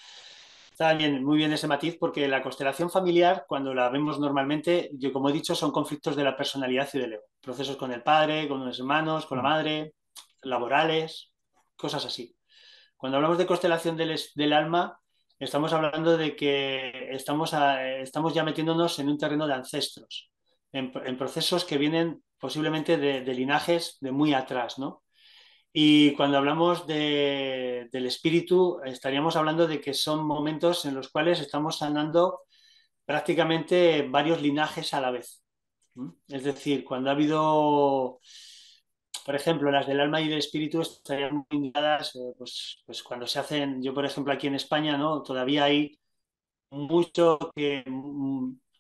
Está bien, muy bien ese matiz, porque la constelación familiar, cuando la vemos normalmente, yo como he dicho, son conflictos de la personalidad y de ego. Procesos con el padre, con los hermanos, con la mm. madre, laborales, cosas así. Cuando hablamos de constelación del, alma, estamos hablando de que estamos, estamos ya metiéndonos en un terreno de ancestros en, procesos que vienen posiblemente de, linajes de muy atrás, Y cuando hablamos del espíritu, estaríamos hablando de que son momentos en los cuales estamos sanando prácticamente varios linajes a la vez. Es decir, cuando ha habido, por ejemplo, las del alma y del espíritu estarían indicadas, eh, pues, pues cuando se hacen, yo por ejemplo aquí en España, ¿no? Todavía hay mucho que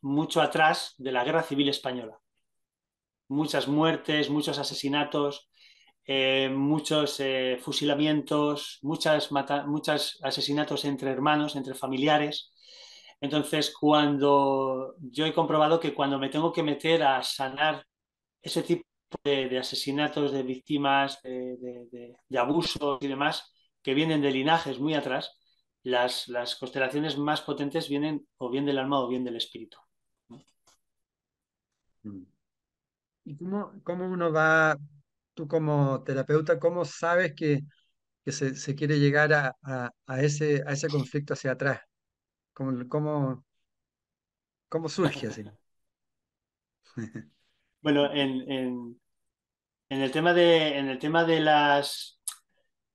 mucho atrás de la guerra civil española. Muchas muertes, muchos asesinatos, eh, muchos eh, fusilamientos, muchas muchos asesinatos entre hermanos, entre familiares. Entonces, cuando yo he comprobado que cuando me tengo que meter a sanar ese tipo de, asesinatos, de víctimas, de, abusos y demás, que vienen de linajes muy atrás, las, las constelaciones más potentes vienen o bien del alma o bien del espíritu. ¿Y cómo, cómo uno va, tú como terapeuta, cómo sabes que, que se, quiere llegar a, ese, a ese conflicto hacia atrás? ¿Cómo, cómo, cómo surge así? bueno, en, el tema de, en el tema de las...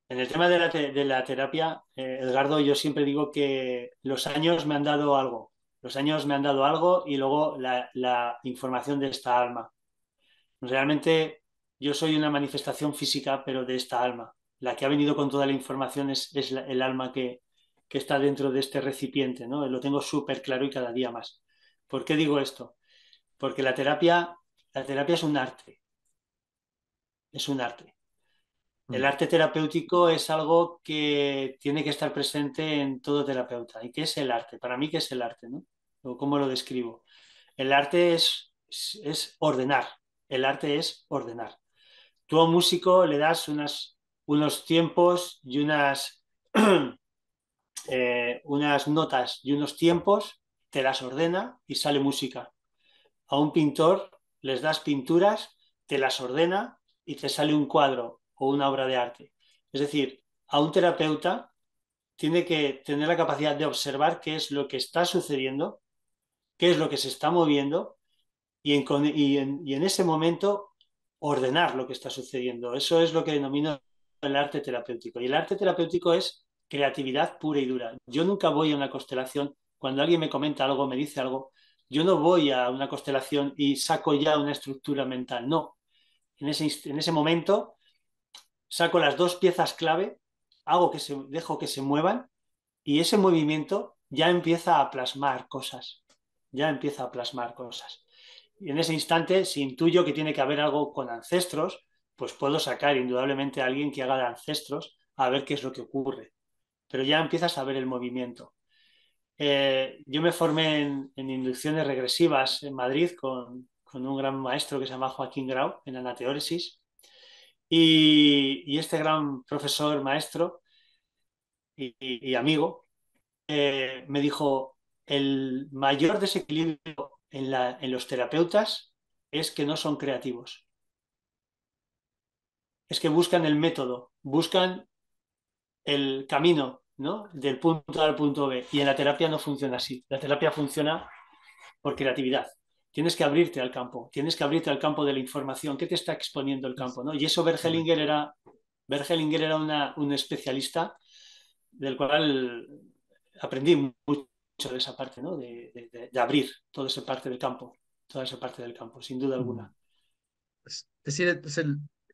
En el tema de la, terapia, eh, Edgardo, yo siempre digo que los años me han dado algo. Los años me han dado algo y luego la, información de esta alma. Realmente yo soy una manifestación física, pero de esta alma. La que ha venido con toda la información es, el alma que, que, está dentro de este recipiente, ¿no? Lo tengo súper claro y cada día más. ¿Por qué digo esto? Porque la terapia, la terapia es un arte. Es un arte. El arte terapéutico es algo que tiene que estar presente en todo terapeuta. ¿Y qué es el arte? Para mí, ¿qué es el arte? ¿no? ¿Cómo lo describo? El arte es, ordenar. El arte es ordenar. Tú a un músico le das unos tiempos y unas, eh, unas notas y unos tiempos, te las ordena y sale música. A un pintor les das pinturas, te las ordena y te sale un cuadro o una obra de arte. Es decir, a un terapeuta tiene que tener la capacidad de observar qué es lo que está sucediendo, qué es lo que se está moviendo y en, ese momento ordenar lo que está sucediendo. Eso es lo que denomino el arte terapéutico. Y el arte terapéutico es creatividad pura y dura. Yo nunca voy a una constelación, cuando alguien me comenta algo, me dice algo, yo no voy a una constelación y saco ya una estructura mental, no. en ese momento saco las dos piezas clave, hago que se, dejo que se muevan y ese movimiento ya empieza a plasmar cosas, ya empieza a plasmar cosas. Y en ese instante, si intuyo que tiene que haber algo con ancestros, pues puedo sacar indudablemente a alguien que haga de ancestros a ver qué es lo que ocurre. Pero ya empiezas a ver el movimiento. Eh, yo me formé en, inducciones regresivas en Madrid con, con un gran maestro que se llama Joaquín Grau en Anateoresis. Y, este gran profesor, maestro y, amigo, eh, me dijo, el mayor desequilibrio en, en los terapeutas es que no son creativos. Es que buscan el método, buscan el camino, ¿no? Del punto A al punto B. Y en la terapia no funciona así. La terapia funciona por creatividad. Tienes que abrirte al campo, tienes que abrirte al campo de la información, ¿qué te está exponiendo el campo? ¿no? Y eso Bergelinger era, Bergelinger era un especialista del cual aprendí mucho de esa parte, ¿no? de, abrir toda esa parte del campo, toda esa parte del campo, sin duda alguna. Mm. Es decir,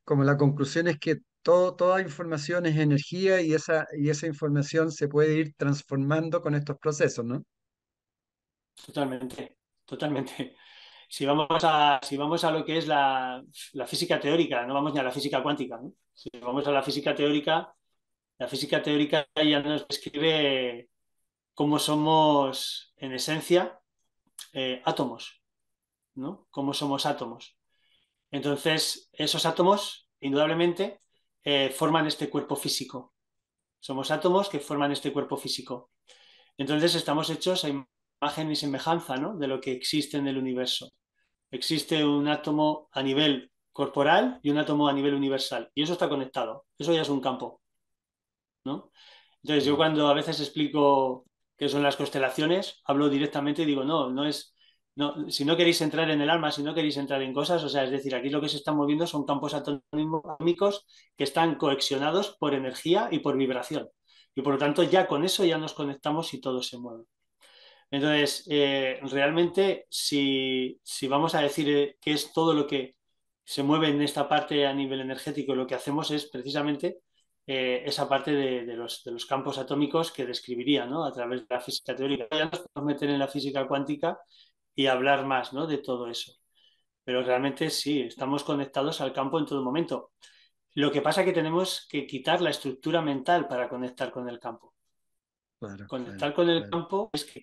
como la conclusión es que toda información es energía y esa, y esa información se puede ir transformando con estos procesos, ¿no? Totalmente, totalmente. Si vamos a, si vamos a lo que es la, física teórica, no vamos ni a la física cuántica. Si vamos a la física teórica, la física teórica ya nos describe cómo somos en esencia eh, átomos, ¿no? Cómo somos átomos. Entonces, esos átomos, indudablemente, eh, forman este cuerpo físico. Somos átomos que forman este cuerpo físico. Entonces, estamos hechos imagen y semejanza ¿no? de lo que existe en el universo. Existe un átomo a nivel corporal y un átomo a nivel universal. Y eso está conectado. Eso ya es un campo. ¿no? Entonces, yo cuando a veces explico qué son las constelaciones, hablo directamente y digo, no, no es. No, si no queréis entrar en el alma, si no queréis entrar en cosas, o sea, es decir, aquí lo que se está moviendo son campos atómicos que están coexionados por energía y por vibración. Y por lo tanto, ya con eso ya nos conectamos y todo se mueve. Entonces, eh, realmente, si, vamos a decir eh, que es todo lo que se mueve en esta parte a nivel energético, lo que hacemos es precisamente eh, esa parte de, los, de, los, campos atómicos que describiría ¿no? a través de la física teórica. Ya nos podemos meter en la física cuántica y hablar más ¿no? de todo eso. Pero realmente sí, estamos conectados al campo en todo momento. Lo que pasa es que tenemos que quitar la estructura mental para conectar con el campo. conectar con el campo es que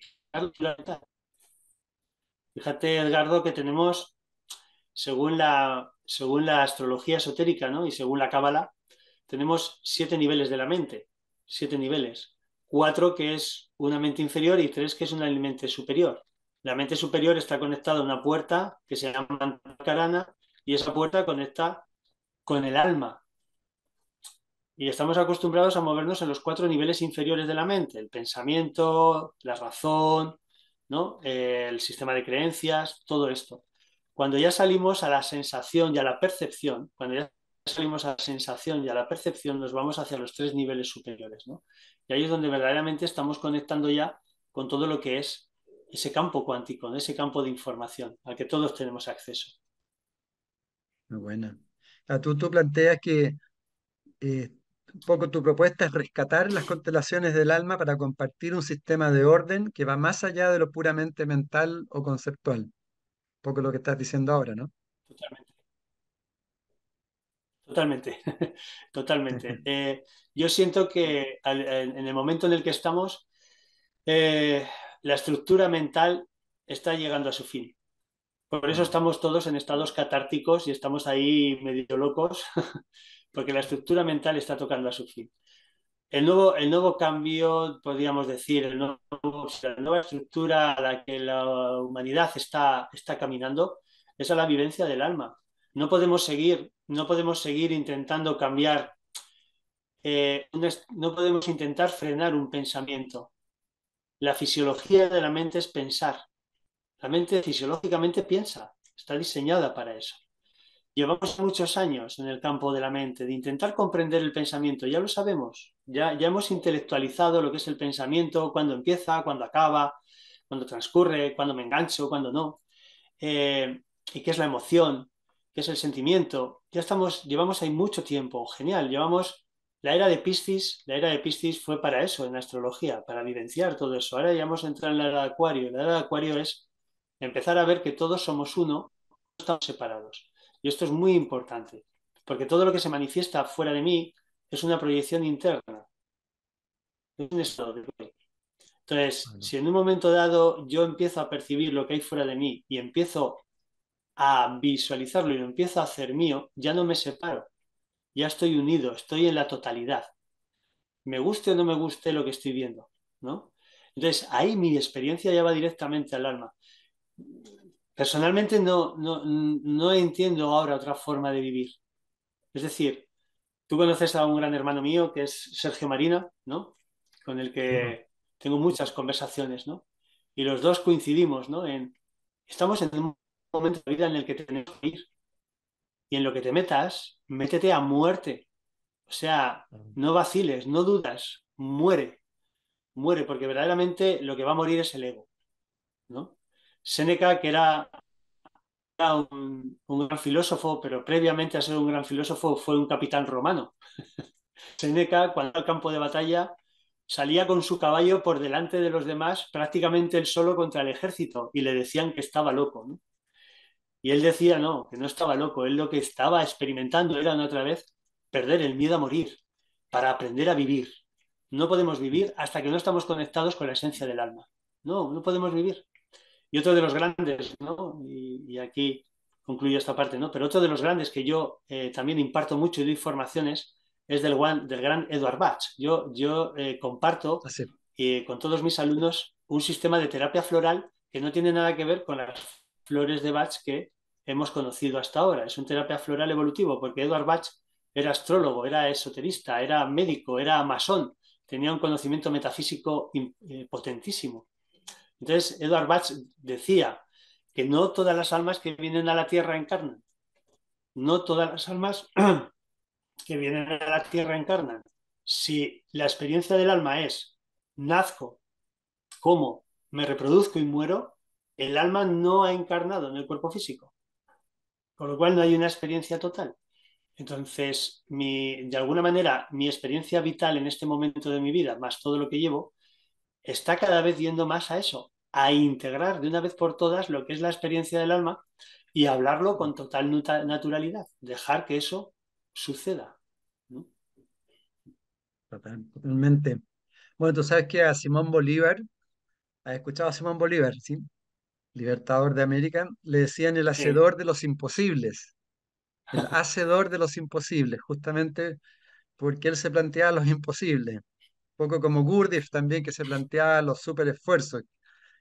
Fíjate, Edgardo, que tenemos, según la, según la astrología esotérica ¿no? y según la cábala, tenemos siete niveles de la mente, siete niveles. Cuatro que es una mente inferior y tres que es una mente superior. La mente superior está conectada a una puerta que se llama carana y esa puerta conecta con el alma, y estamos acostumbrados a movernos en los cuatro niveles inferiores de la mente, el pensamiento, la razón, ¿no? Eh, el sistema de creencias, todo esto. Cuando ya salimos a la sensación y a la percepción, cuando ya salimos a la sensación y a la percepción, nos vamos hacia los tres niveles superiores. Y ahí es donde verdaderamente estamos conectando ya con todo lo que es ese campo cuántico, ese campo de información al que todos tenemos acceso. Muy buena. Ah, tú, tú planteas que eh, un poco tu propuesta es rescatar las constelaciones del alma para compartir un sistema de orden que va más allá de lo puramente mental o conceptual. Un poco lo que estás diciendo ahora, ¿no? Totalmente. Totalmente, totalmente. Eh, yo siento que en el momento en el que estamos, eh, la estructura mental está llegando a su fin. Por eso mm. estamos todos en estados catárticos y estamos ahí medio locos, porque la estructura mental está tocando a su fin. El nuevo, el nuevo cambio, podríamos decir, la nueva estructura a la que la humanidad está, está caminando es a la vivencia del alma. No podemos seguir, no podemos seguir intentando cambiar, eh, no podemos intentar frenar un pensamiento. La fisiología de la mente es pensar. La mente fisiológicamente piensa, está diseñada para eso. Llevamos muchos años en el campo de la mente, de intentar comprender el pensamiento, ya lo sabemos, ya, ya hemos intelectualizado lo que es el pensamiento, cuándo empieza, cuándo acaba, cuándo transcurre, cuándo me engancho, cuándo no, eh, y qué es la emoción, qué es el sentimiento. Ya estamos, llevamos ahí mucho tiempo, genial, llevamos la era de Piscis, la era de Piscis fue para eso en la astrología, para vivenciar todo eso. Ahora ya vamos a entrar en la era de Acuario. La era de Acuario es empezar a ver que todos somos uno, no estamos separados. Y esto es muy importante, porque todo lo que se manifiesta fuera de mí es una proyección interna. Es Entonces, si en un momento dado yo empiezo a percibir lo que hay fuera de mí y empiezo a visualizarlo y lo empiezo a hacer mío, ya no me separo, ya estoy unido, estoy en la totalidad. Me guste o no me guste lo que estoy viendo, ¿no? Entonces, ahí mi experiencia ya va directamente al alma personalmente no, no, entiendo ahora otra forma de vivir. Es decir, tú conoces a un gran hermano mío que es Sergio Marina, ¿no? Con el que tengo muchas conversaciones, ¿no? Y los dos coincidimos, ¿no? En, estamos en un momento de vida en el que tenemos que ir. Y en lo que te metas, métete a muerte. O sea, no vaciles, no dudas, muere. Muere, porque verdaderamente lo que va a morir es el ego, ¿no? Séneca, que era, un, gran filósofo, pero previamente a ser un gran filósofo fue un capitán romano. Séneca, cuando al campo de batalla, salía con su caballo por delante de los demás, prácticamente él solo contra el ejército, y le decían que estaba loco. Y él decía, no, que no estaba loco, él lo que estaba experimentando era otra vez perder el miedo a morir, para aprender a vivir. No podemos vivir hasta que no estamos conectados con la esencia del alma. No, no podemos vivir. Y otro de los grandes, ¿no? Y, aquí concluyo esta parte, ¿no? Pero otro de los grandes que yo eh, también imparto mucho y doy formaciones es del, del gran Edward Bach. Yo, yo eh, comparto ah, eh, con todos mis alumnos un sistema de terapia floral que no tiene nada que ver con las flores de Bach que hemos conocido hasta ahora. Es un terapia floral evolutivo porque Edward Bach era astrólogo, era esoterista, era médico, era masón, tenía un conocimiento metafísico potentísimo. Entonces, Edward Bach decía que no todas las almas que vienen a la Tierra encarnan. No todas las almas que vienen a la Tierra encarnan. Si la experiencia del alma es nazco, como me reproduzco y muero, el alma no ha encarnado en el cuerpo físico. Con lo cual no hay una experiencia total. Entonces, de alguna manera, mi experiencia vital en este momento de mi vida, más todo lo que llevo, está cada vez yendo más a eso, a integrar de una vez por todas lo que es la experiencia del alma y hablarlo con total naturalidad, dejar que eso suceda. totalmente. Bueno, tú sabes que a Simón Bolívar, ¿has escuchado a Simón Bolívar? ¿sí? Libertador de América, le decían el hacedor de los imposibles. El hacedor de los imposibles, justamente porque él se planteaba los imposibles. Un poco como Gurdjieff también, que se planteaba los super esfuerzos,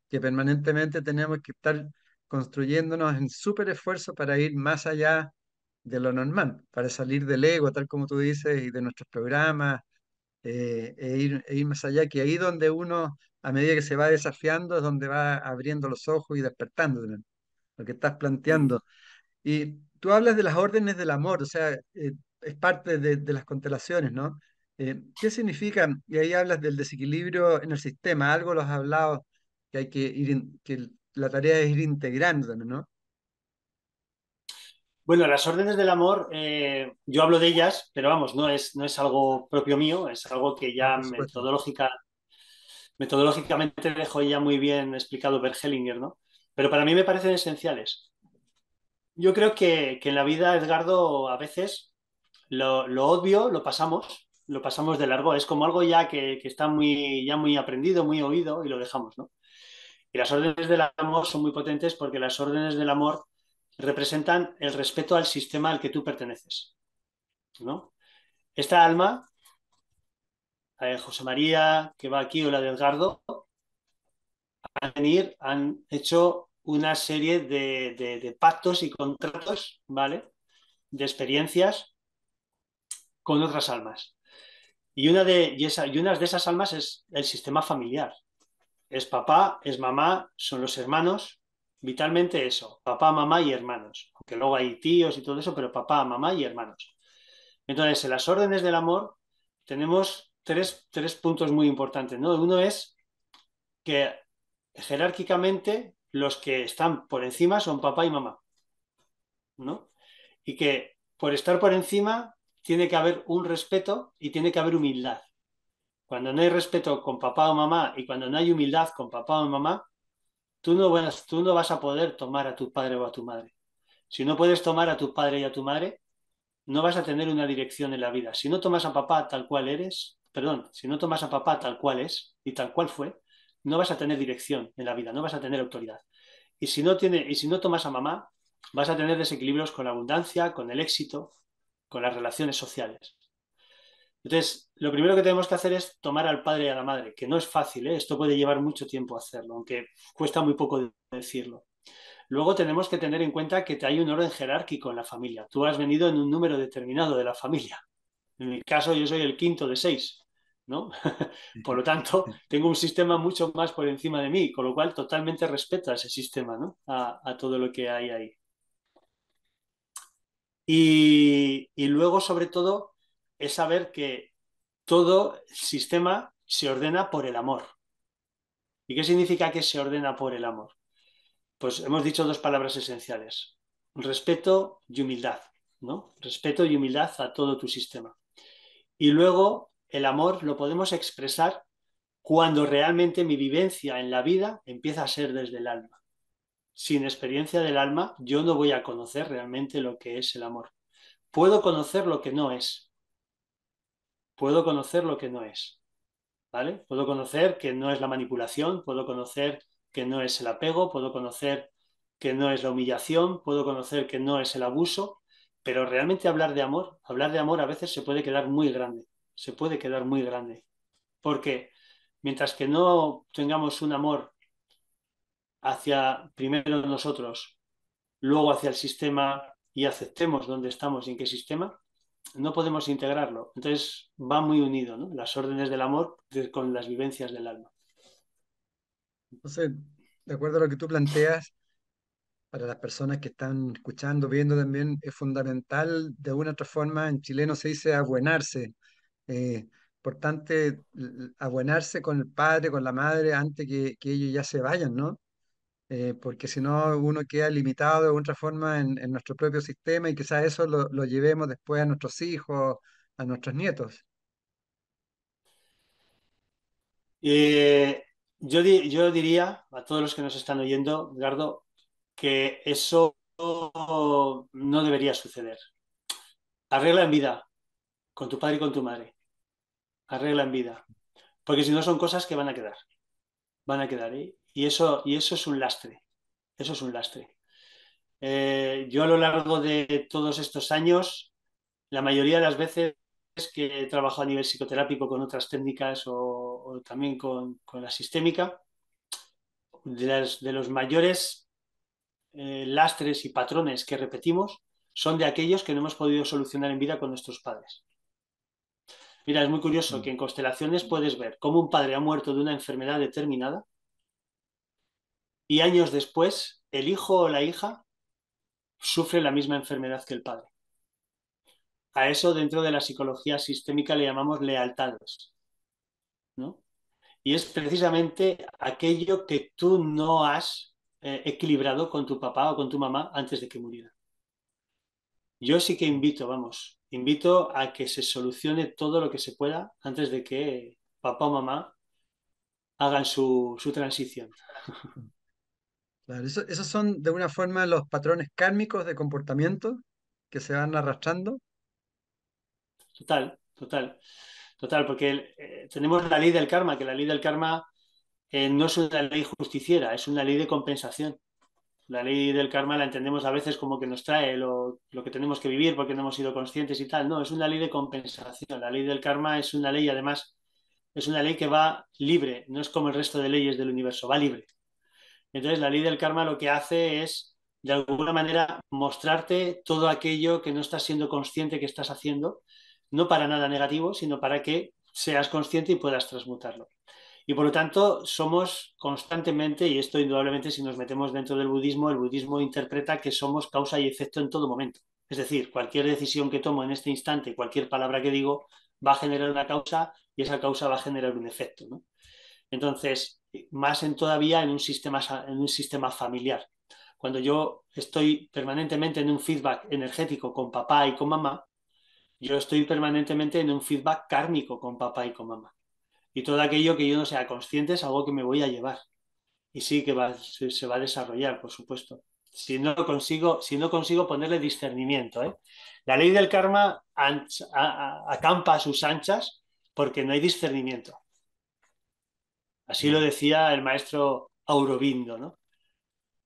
que permanentemente tenemos que estar construyéndonos en super esfuerzo para ir más allá de lo normal, para salir del ego, tal como tú dices, y de nuestros programas, eh, e, e, ir, más allá, que ahí donde uno, a medida que se va desafiando, es donde va abriendo los ojos y despertando lo que estás planteando. Y tú hablas de las órdenes del amor, o sea, eh, es parte de las constelaciones, ¿no? Eh, ¿Qué significa? Y ahí hablas del desequilibrio en el sistema, algo lo has hablado, que hay que ir, que la tarea es ir integrando, ¿no? Bueno, las órdenes del amor, eh, yo hablo de ellas, pero vamos, no es, no es algo propio mío, es algo que ya ah, metodológica, metodológicamente dejo ya muy bien explicado Bergelinger, ¿no? Pero para mí me parecen esenciales. Yo creo que, en la vida, Edgardo, a veces lo, lo, obvio lo pasamos lo pasamos de largo. Es como algo ya que, está muy, ya muy aprendido, muy oído y lo dejamos, ¿no? Y las órdenes del amor son muy potentes porque las órdenes del amor representan el respeto al sistema al que tú perteneces, ¿no? Esta alma, José María, que va aquí, o la de Edgardo, han, han hecho una serie de, de pactos y contratos, ¿vale? De experiencias con otras almas. Y, una de, y unas de esas almas es el sistema familiar. Es papá, es mamá, son los hermanos, vitalmente eso, papá, mamá y hermanos. Aunque luego hay tíos y todo eso, pero papá, mamá y hermanos. Entonces, en las órdenes del amor tenemos tres, tres puntos muy importantes. ¿no? Uno es que jerárquicamente los que están por encima son papá y mamá. ¿no? Y que por estar por encima tiene que haber un respeto y tiene que haber humildad. Cuando no hay respeto con papá o mamá y cuando no hay humildad con papá o mamá, tú no vas, tú no vas a poder tomar a tu padre o a tu madre. Si no puedes tomar a tu padre y a tu madre, no vas a tener una dirección en la vida. Si no tomas a papá tal cual eres, perdón, si no tomas a papá tal cual es y tal cual fue, no vas a tener dirección en la vida, no vas a tener autoridad. Y si no, tiene, y si no tomas a mamá, vas a tener desequilibrios con la abundancia, con el éxito, con las relaciones sociales. Entonces, lo primero que tenemos que hacer es tomar al padre y a la madre, que no es fácil, ¿eh? esto puede llevar mucho tiempo hacerlo, aunque cuesta muy poco decirlo. Luego tenemos que tener en cuenta que hay un orden jerárquico en la familia. Tú has venido en un número determinado de la familia. En mi caso, yo soy el quinto de seis, ¿no? por lo tanto, tengo un sistema mucho más por encima de mí, con lo cual totalmente respeto a ese sistema, ¿no? a todo lo que hay ahí. Y, luego, sobre todo, es saber que todo sistema se ordena por el amor. ¿Y qué significa que se ordena por el amor? Pues hemos dicho dos palabras esenciales, respeto y humildad, ¿no? Respeto y humildad a todo tu sistema. Y luego el amor lo podemos expresar cuando realmente mi vivencia en la vida empieza a ser desde el alma sin experiencia del alma, yo no voy a conocer realmente lo que es el amor. Puedo conocer lo que no es. Puedo conocer lo que no es. ¿Vale? Puedo conocer que no es la manipulación, puedo conocer que no es el apego, puedo conocer que no es la humillación, puedo conocer que no es el abuso, pero realmente hablar de amor, hablar de amor a veces se puede quedar muy grande, se puede quedar muy grande, porque mientras que no tengamos un amor hacia primero nosotros, luego hacia el sistema y aceptemos dónde estamos y en qué sistema, no podemos integrarlo. Entonces va muy unido, ¿no? Las órdenes del amor con las vivencias del alma. Entonces, de acuerdo a lo que tú planteas, para las personas que están escuchando, viendo también, es fundamental, de una u otra forma, en chileno se dice abuenarse. importante eh, abuenarse con el padre, con la madre, antes que, que ellos ya se vayan, ¿no? Eh, porque si no uno queda limitado de otra forma en, nuestro propio sistema y quizás eso lo, llevemos después a nuestros hijos, a nuestros nietos. Eh, yo, yo diría a todos los que nos están oyendo, Gardo, que eso no debería suceder. Arregla en vida, con tu padre y con tu madre. Arregla en vida. Porque si no son cosas que van a quedar. Van a quedar. ahí ¿eh? Y eso, y eso es un lastre. Eso es un lastre. Eh, yo a lo largo de todos estos años, la mayoría de las veces que he trabajado a nivel psicoterápico con otras técnicas o, también con, la sistémica, de, los mayores eh, lastres y patrones que repetimos son de aquellos que no hemos podido solucionar en vida con nuestros padres. Mira, es muy curioso mm. que en constelaciones puedes ver cómo un padre ha muerto de una enfermedad determinada y años después el hijo o la hija sufre la misma enfermedad que el padre. A eso dentro de la psicología sistémica le llamamos lealtades. Y es precisamente aquello que tú no has eh, equilibrado con tu papá o con tu mamá antes de que muriera. Yo sí que invito, vamos, invito a que se solucione todo lo que se pueda antes de que papá o mamá hagan su, su transición. esos son de una forma los patrones kármicos de comportamiento que se van arrastrando. Total, total, total, porque eh, tenemos la ley del karma, que la ley del karma eh, no es una ley justiciera, es una ley de compensación. La ley del karma la entendemos a veces como que nos trae lo que tenemos que vivir porque no hemos sido conscientes y tal. No, es una ley de compensación. La ley del karma es una ley, además, es una ley que va libre, no es como el resto de leyes del universo, va libre. Entonces, la ley del karma lo que hace es, de alguna manera, mostrarte todo aquello que no estás siendo consciente que estás haciendo, no para nada negativo, sino para que seas consciente y puedas transmutarlo. Y por lo tanto, somos constantemente, y esto indudablemente si nos metemos dentro del budismo, el budismo interpreta que somos causa y efecto en todo momento. Es decir, cualquier decisión que tomo en este instante, cualquier palabra que digo, va a generar una causa y esa causa va a generar un efecto. ¿no? Entonces, más en todavía en un sistema, en un sistema familiar. Cuando yo estoy permanentemente en un feedback energético con papá y con mamá, yo estoy permanentemente en un feedback kármico con papá y con mamá. Y todo aquello que yo no sea consciente es algo que me voy a llevar. Y sí que se va a desarrollar, por supuesto. Si no consigo, si no consigo ponerle discernimiento. ¿eh? La ley del karma acampa a sus anchas porque no hay discernimiento. Así lo decía el maestro Aurobindo, ¿no?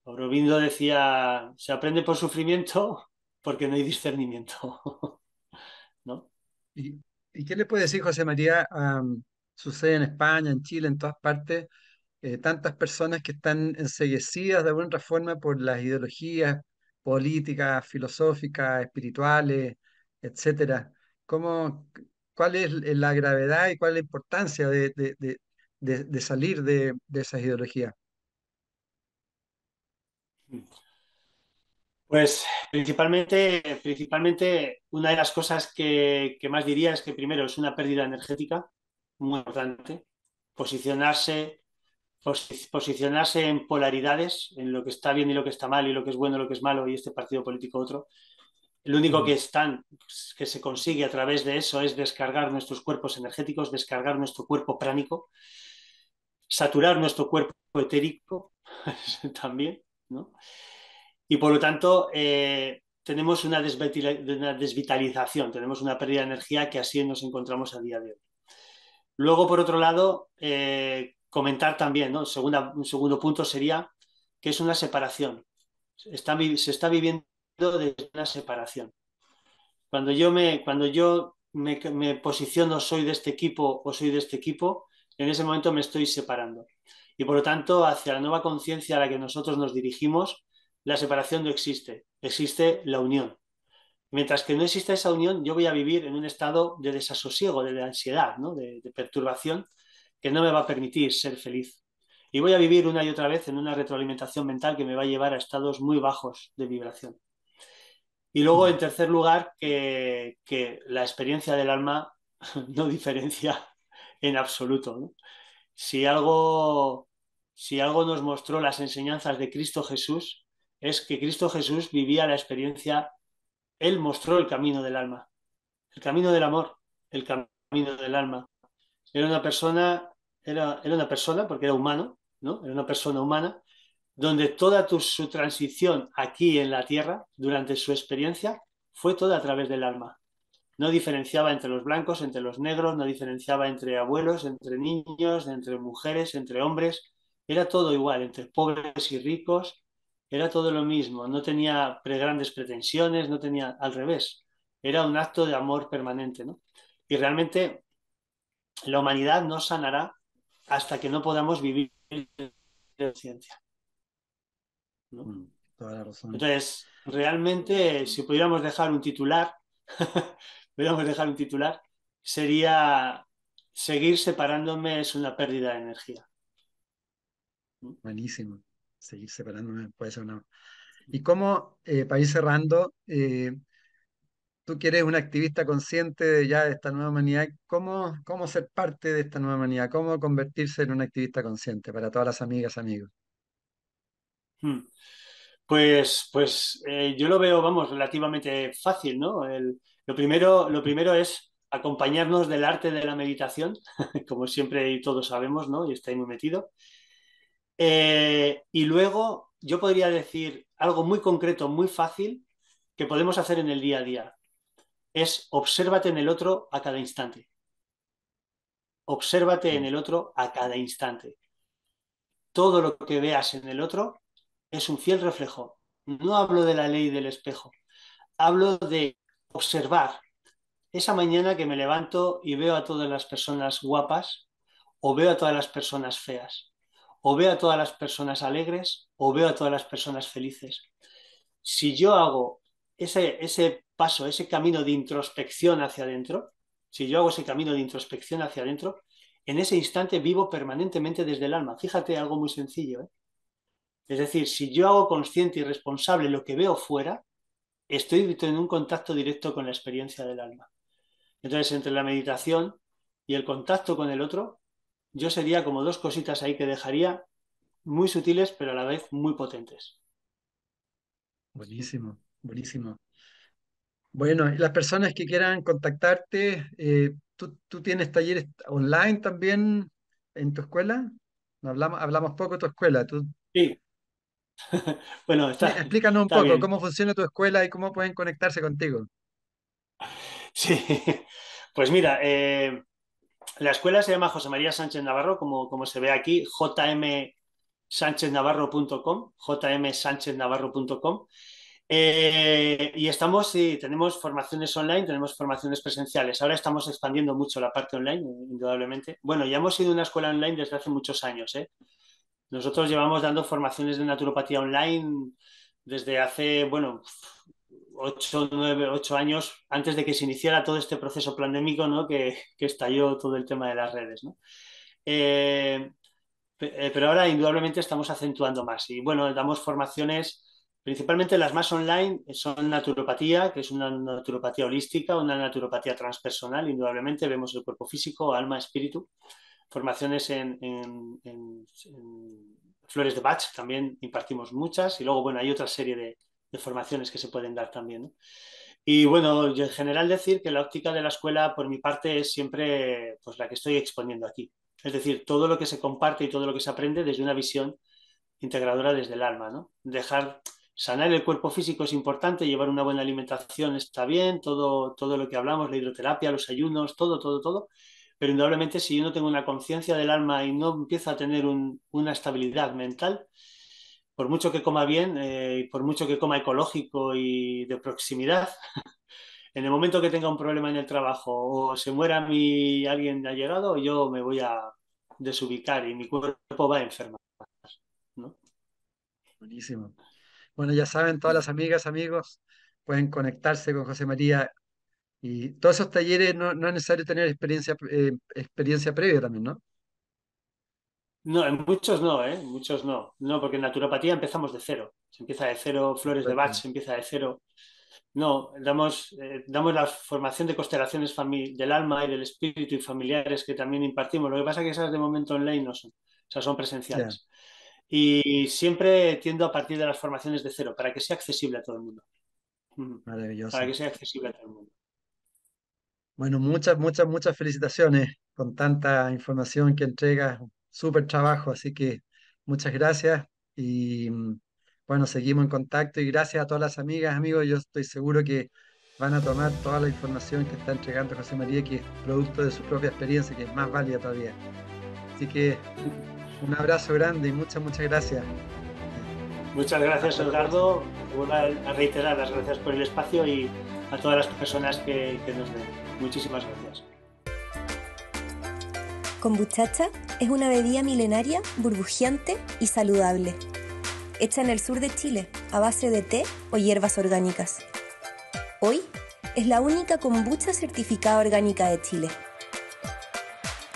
Aurobindo decía, se aprende por sufrimiento porque no hay discernimiento, ¿no? ¿Y, qué le puede decir José María? Um, sucede en España, en Chile, en todas partes, eh, tantas personas que están enseguecidas de alguna forma por las ideologías políticas, filosóficas, espirituales, etcétera. ¿Cuál es la gravedad y cuál es la importancia de, de, salir de, esa ideología Pues principalmente, principalmente una de las cosas que, más diría es que primero es una pérdida energética muy importante, posicionarse, posicionarse en polaridades, en lo que está bien y lo que está mal, y lo que es bueno, y lo que es malo, y este partido político otro. Lo único mm. que, están, pues, que se consigue a través de eso es descargar nuestros cuerpos energéticos, descargar nuestro cuerpo pránico saturar nuestro cuerpo etérico también, Y por lo tanto, eh, tenemos una, desvitalización, tenemos una pérdida de energía que así nos encontramos a día de hoy. Luego, por otro lado, eh, comentar también, ¿no? un segundo punto sería que es una separación. se está viviendo desde una separación. Cuando yo me, cuando yo me posiciono, soy de este equipo o soy de este equipo, en ese momento me estoy separando. Y por lo tanto, hacia la nueva conciencia a la que nosotros nos dirigimos, la separación no existe, existe la unión. Mientras que no exista esa unión, yo voy a vivir en un estado de desasosiego, de ansiedad, ¿no? de, perturbación, que no me va a permitir ser feliz. Y voy a vivir una y otra vez en una retroalimentación mental que me va a llevar a estados muy bajos de vibración. Y luego, en tercer lugar, que, que la experiencia del alma no diferencia en absoluto. Si, algo, si algo nos mostró las enseñanzas de Cristo Jesús, es que Cristo Jesús vivía la experiencia, Él mostró el camino del alma, el camino del amor, el camino del alma. Era una persona, era, una persona, porque era humano, ¿no? Era una persona humana, donde toda su transición aquí en la tierra, durante su experiencia, fue toda a través del alma no diferenciaba entre los blancos, entre los negros, no diferenciaba entre abuelos, entre niños, entre mujeres, entre hombres, era todo igual, entre pobres y ricos, era todo lo mismo, no tenía grandes pretensiones, no tenía al revés, era un acto de amor permanente, ¿no? Y realmente la humanidad no sanará hasta que no podamos vivir en ciencia. Mm, toda la razón. Entonces, realmente, si pudiéramos dejar un titular podríamos dejar un titular, sería seguir separándome es una pérdida de energía. ¿Mm? Buenísimo, seguir separándome puede ser una... Y como, eh, para ir cerrando, eh, tú quieres un activista consciente de ya de esta nueva humanidad, ¿cómo, ¿cómo ser parte de esta nueva manía ¿Cómo convertirse en un activista consciente para todas las amigas, amigos? Hmm. Pues, pues eh, yo lo veo, vamos, relativamente fácil, ¿no? El, lo primero, lo primero es acompañarnos del arte de la meditación, como siempre y todos sabemos, ¿no? Y estoy muy metido. Eh, y luego yo podría decir algo muy concreto, muy fácil, que podemos hacer en el día a día. Es obsérvate en el otro a cada instante. Obsérvate en el otro a cada instante. Todo lo que veas en el otro es un fiel reflejo. No hablo de la ley del espejo, hablo de observar esa mañana que me levanto y veo a todas las personas guapas o veo a todas las personas feas o veo a todas las personas alegres o veo a todas las personas felices. Si yo hago ese, ese paso, ese camino de introspección hacia adentro, si yo hago ese camino de introspección hacia adentro, en ese instante vivo permanentemente desde el alma. Fíjate algo muy sencillo. ¿eh? Es decir, si yo hago consciente y responsable lo que veo fuera, estoy teniendo un contacto directo con la experiencia del alma. Entonces, entre la meditación y el contacto con el otro, yo sería como dos cositas ahí que dejaría muy sutiles, pero a la vez muy potentes. Buenísimo, buenísimo. Bueno, y las personas que quieran contactarte, eh, ¿tú, tienes talleres online también en tu escuela? Hablamos, hablamos poco de tu escuela. Sí, bueno, explícanos un poco cómo funciona tu escuela y cómo pueden conectarse contigo. Sí, pues mira, eh, la escuela se llama José María Sánchez Navarro, como, como se ve aquí, jmsáncheznavarro.com, jmsáncheznavarro.com. Eh, y estamos, sí, tenemos formaciones online, tenemos formaciones presenciales. Ahora estamos expandiendo mucho la parte online, indudablemente. Bueno, ya hemos sido una escuela online desde hace muchos años, ¿eh? Nosotros llevamos dando formaciones de naturopatía online desde hace, bueno, 8, 9, 8 años antes de que se iniciara todo este proceso pandémico ¿no? que, estalló todo el tema de las redes. Eh, eh, pero ahora indudablemente estamos acentuando más y bueno, damos formaciones, principalmente las más online eh, son naturopatía, que es una naturopatía holística, una naturopatía transpersonal, indudablemente vemos el cuerpo físico, alma, espíritu formaciones en, flores de Bach también impartimos muchas y luego, bueno, hay otra serie de, formaciones que se pueden dar también. Y bueno, en general decir que la óptica de la escuela, por mi parte, es siempre pues, la que estoy exponiendo aquí. Es decir, todo lo que se comparte y todo lo que se aprende desde una visión integradora desde el alma. ¿no? Dejar sanar el cuerpo físico es importante, llevar una buena alimentación está bien, todo, todo lo que hablamos, la hidroterapia, los ayunos, todo, todo, todo pero indudablemente si yo no tengo una conciencia del alma y no empiezo a tener una estabilidad mental, por mucho que coma bien eh, por mucho que coma ecológico y de proximidad, en el momento que tenga un problema en el trabajo o se muera mi alguien llegado, yo me voy a desubicar y mi cuerpo va a enfermar. ¿no? Buenísimo. Bueno, ya saben, todas las amigas, amigos, pueden conectarse con José María y todos esos talleres no, es necesario tener experiencia, eh, experiencia previa también, ¿no? No, en muchos no, ¿eh? Muchos no. No, porque en naturopatía empezamos de cero. Se empieza de cero, flores de Bach, se empieza de cero. No, damos, eh, damos la formación de constelaciones del alma y del espíritu y familiares que también impartimos. Lo que pasa es que esas de momento online no son, o sea, son presenciales. Y siempre tiendo a partir de las formaciones de cero, para que sea accesible a todo el mundo. Maravilloso. Para que sea accesible a todo el mundo. Bueno, muchas, muchas, muchas felicitaciones con tanta información que entregas. Súper trabajo, así que muchas gracias y mm, bueno, seguimos en contacto y gracias a todas las amigas, amigos. Yo estoy seguro que van a tomar toda la información que está entregando José María, que es producto de su propia experiencia, que es más válida todavía. Así que un abrazo grande y muchas, muchas gracias. Muchas gracias, Eduardo. Vuelvo a reiterar las gracias por el espacio y a todas las personas que, nos ven. Muchísimas gracias. Kombuchacha es una bebida milenaria, burbujeante y saludable, hecha en el sur de Chile a base de té o hierbas orgánicas. Hoy es la única kombucha certificada orgánica de Chile.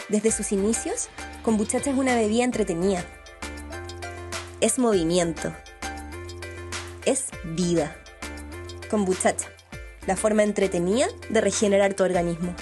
Desde sus inicios, kombuchacha es una bebida entretenida. Es movimiento. Es vida. Kombuchacha la forma entretenida de regenerar tu organismo.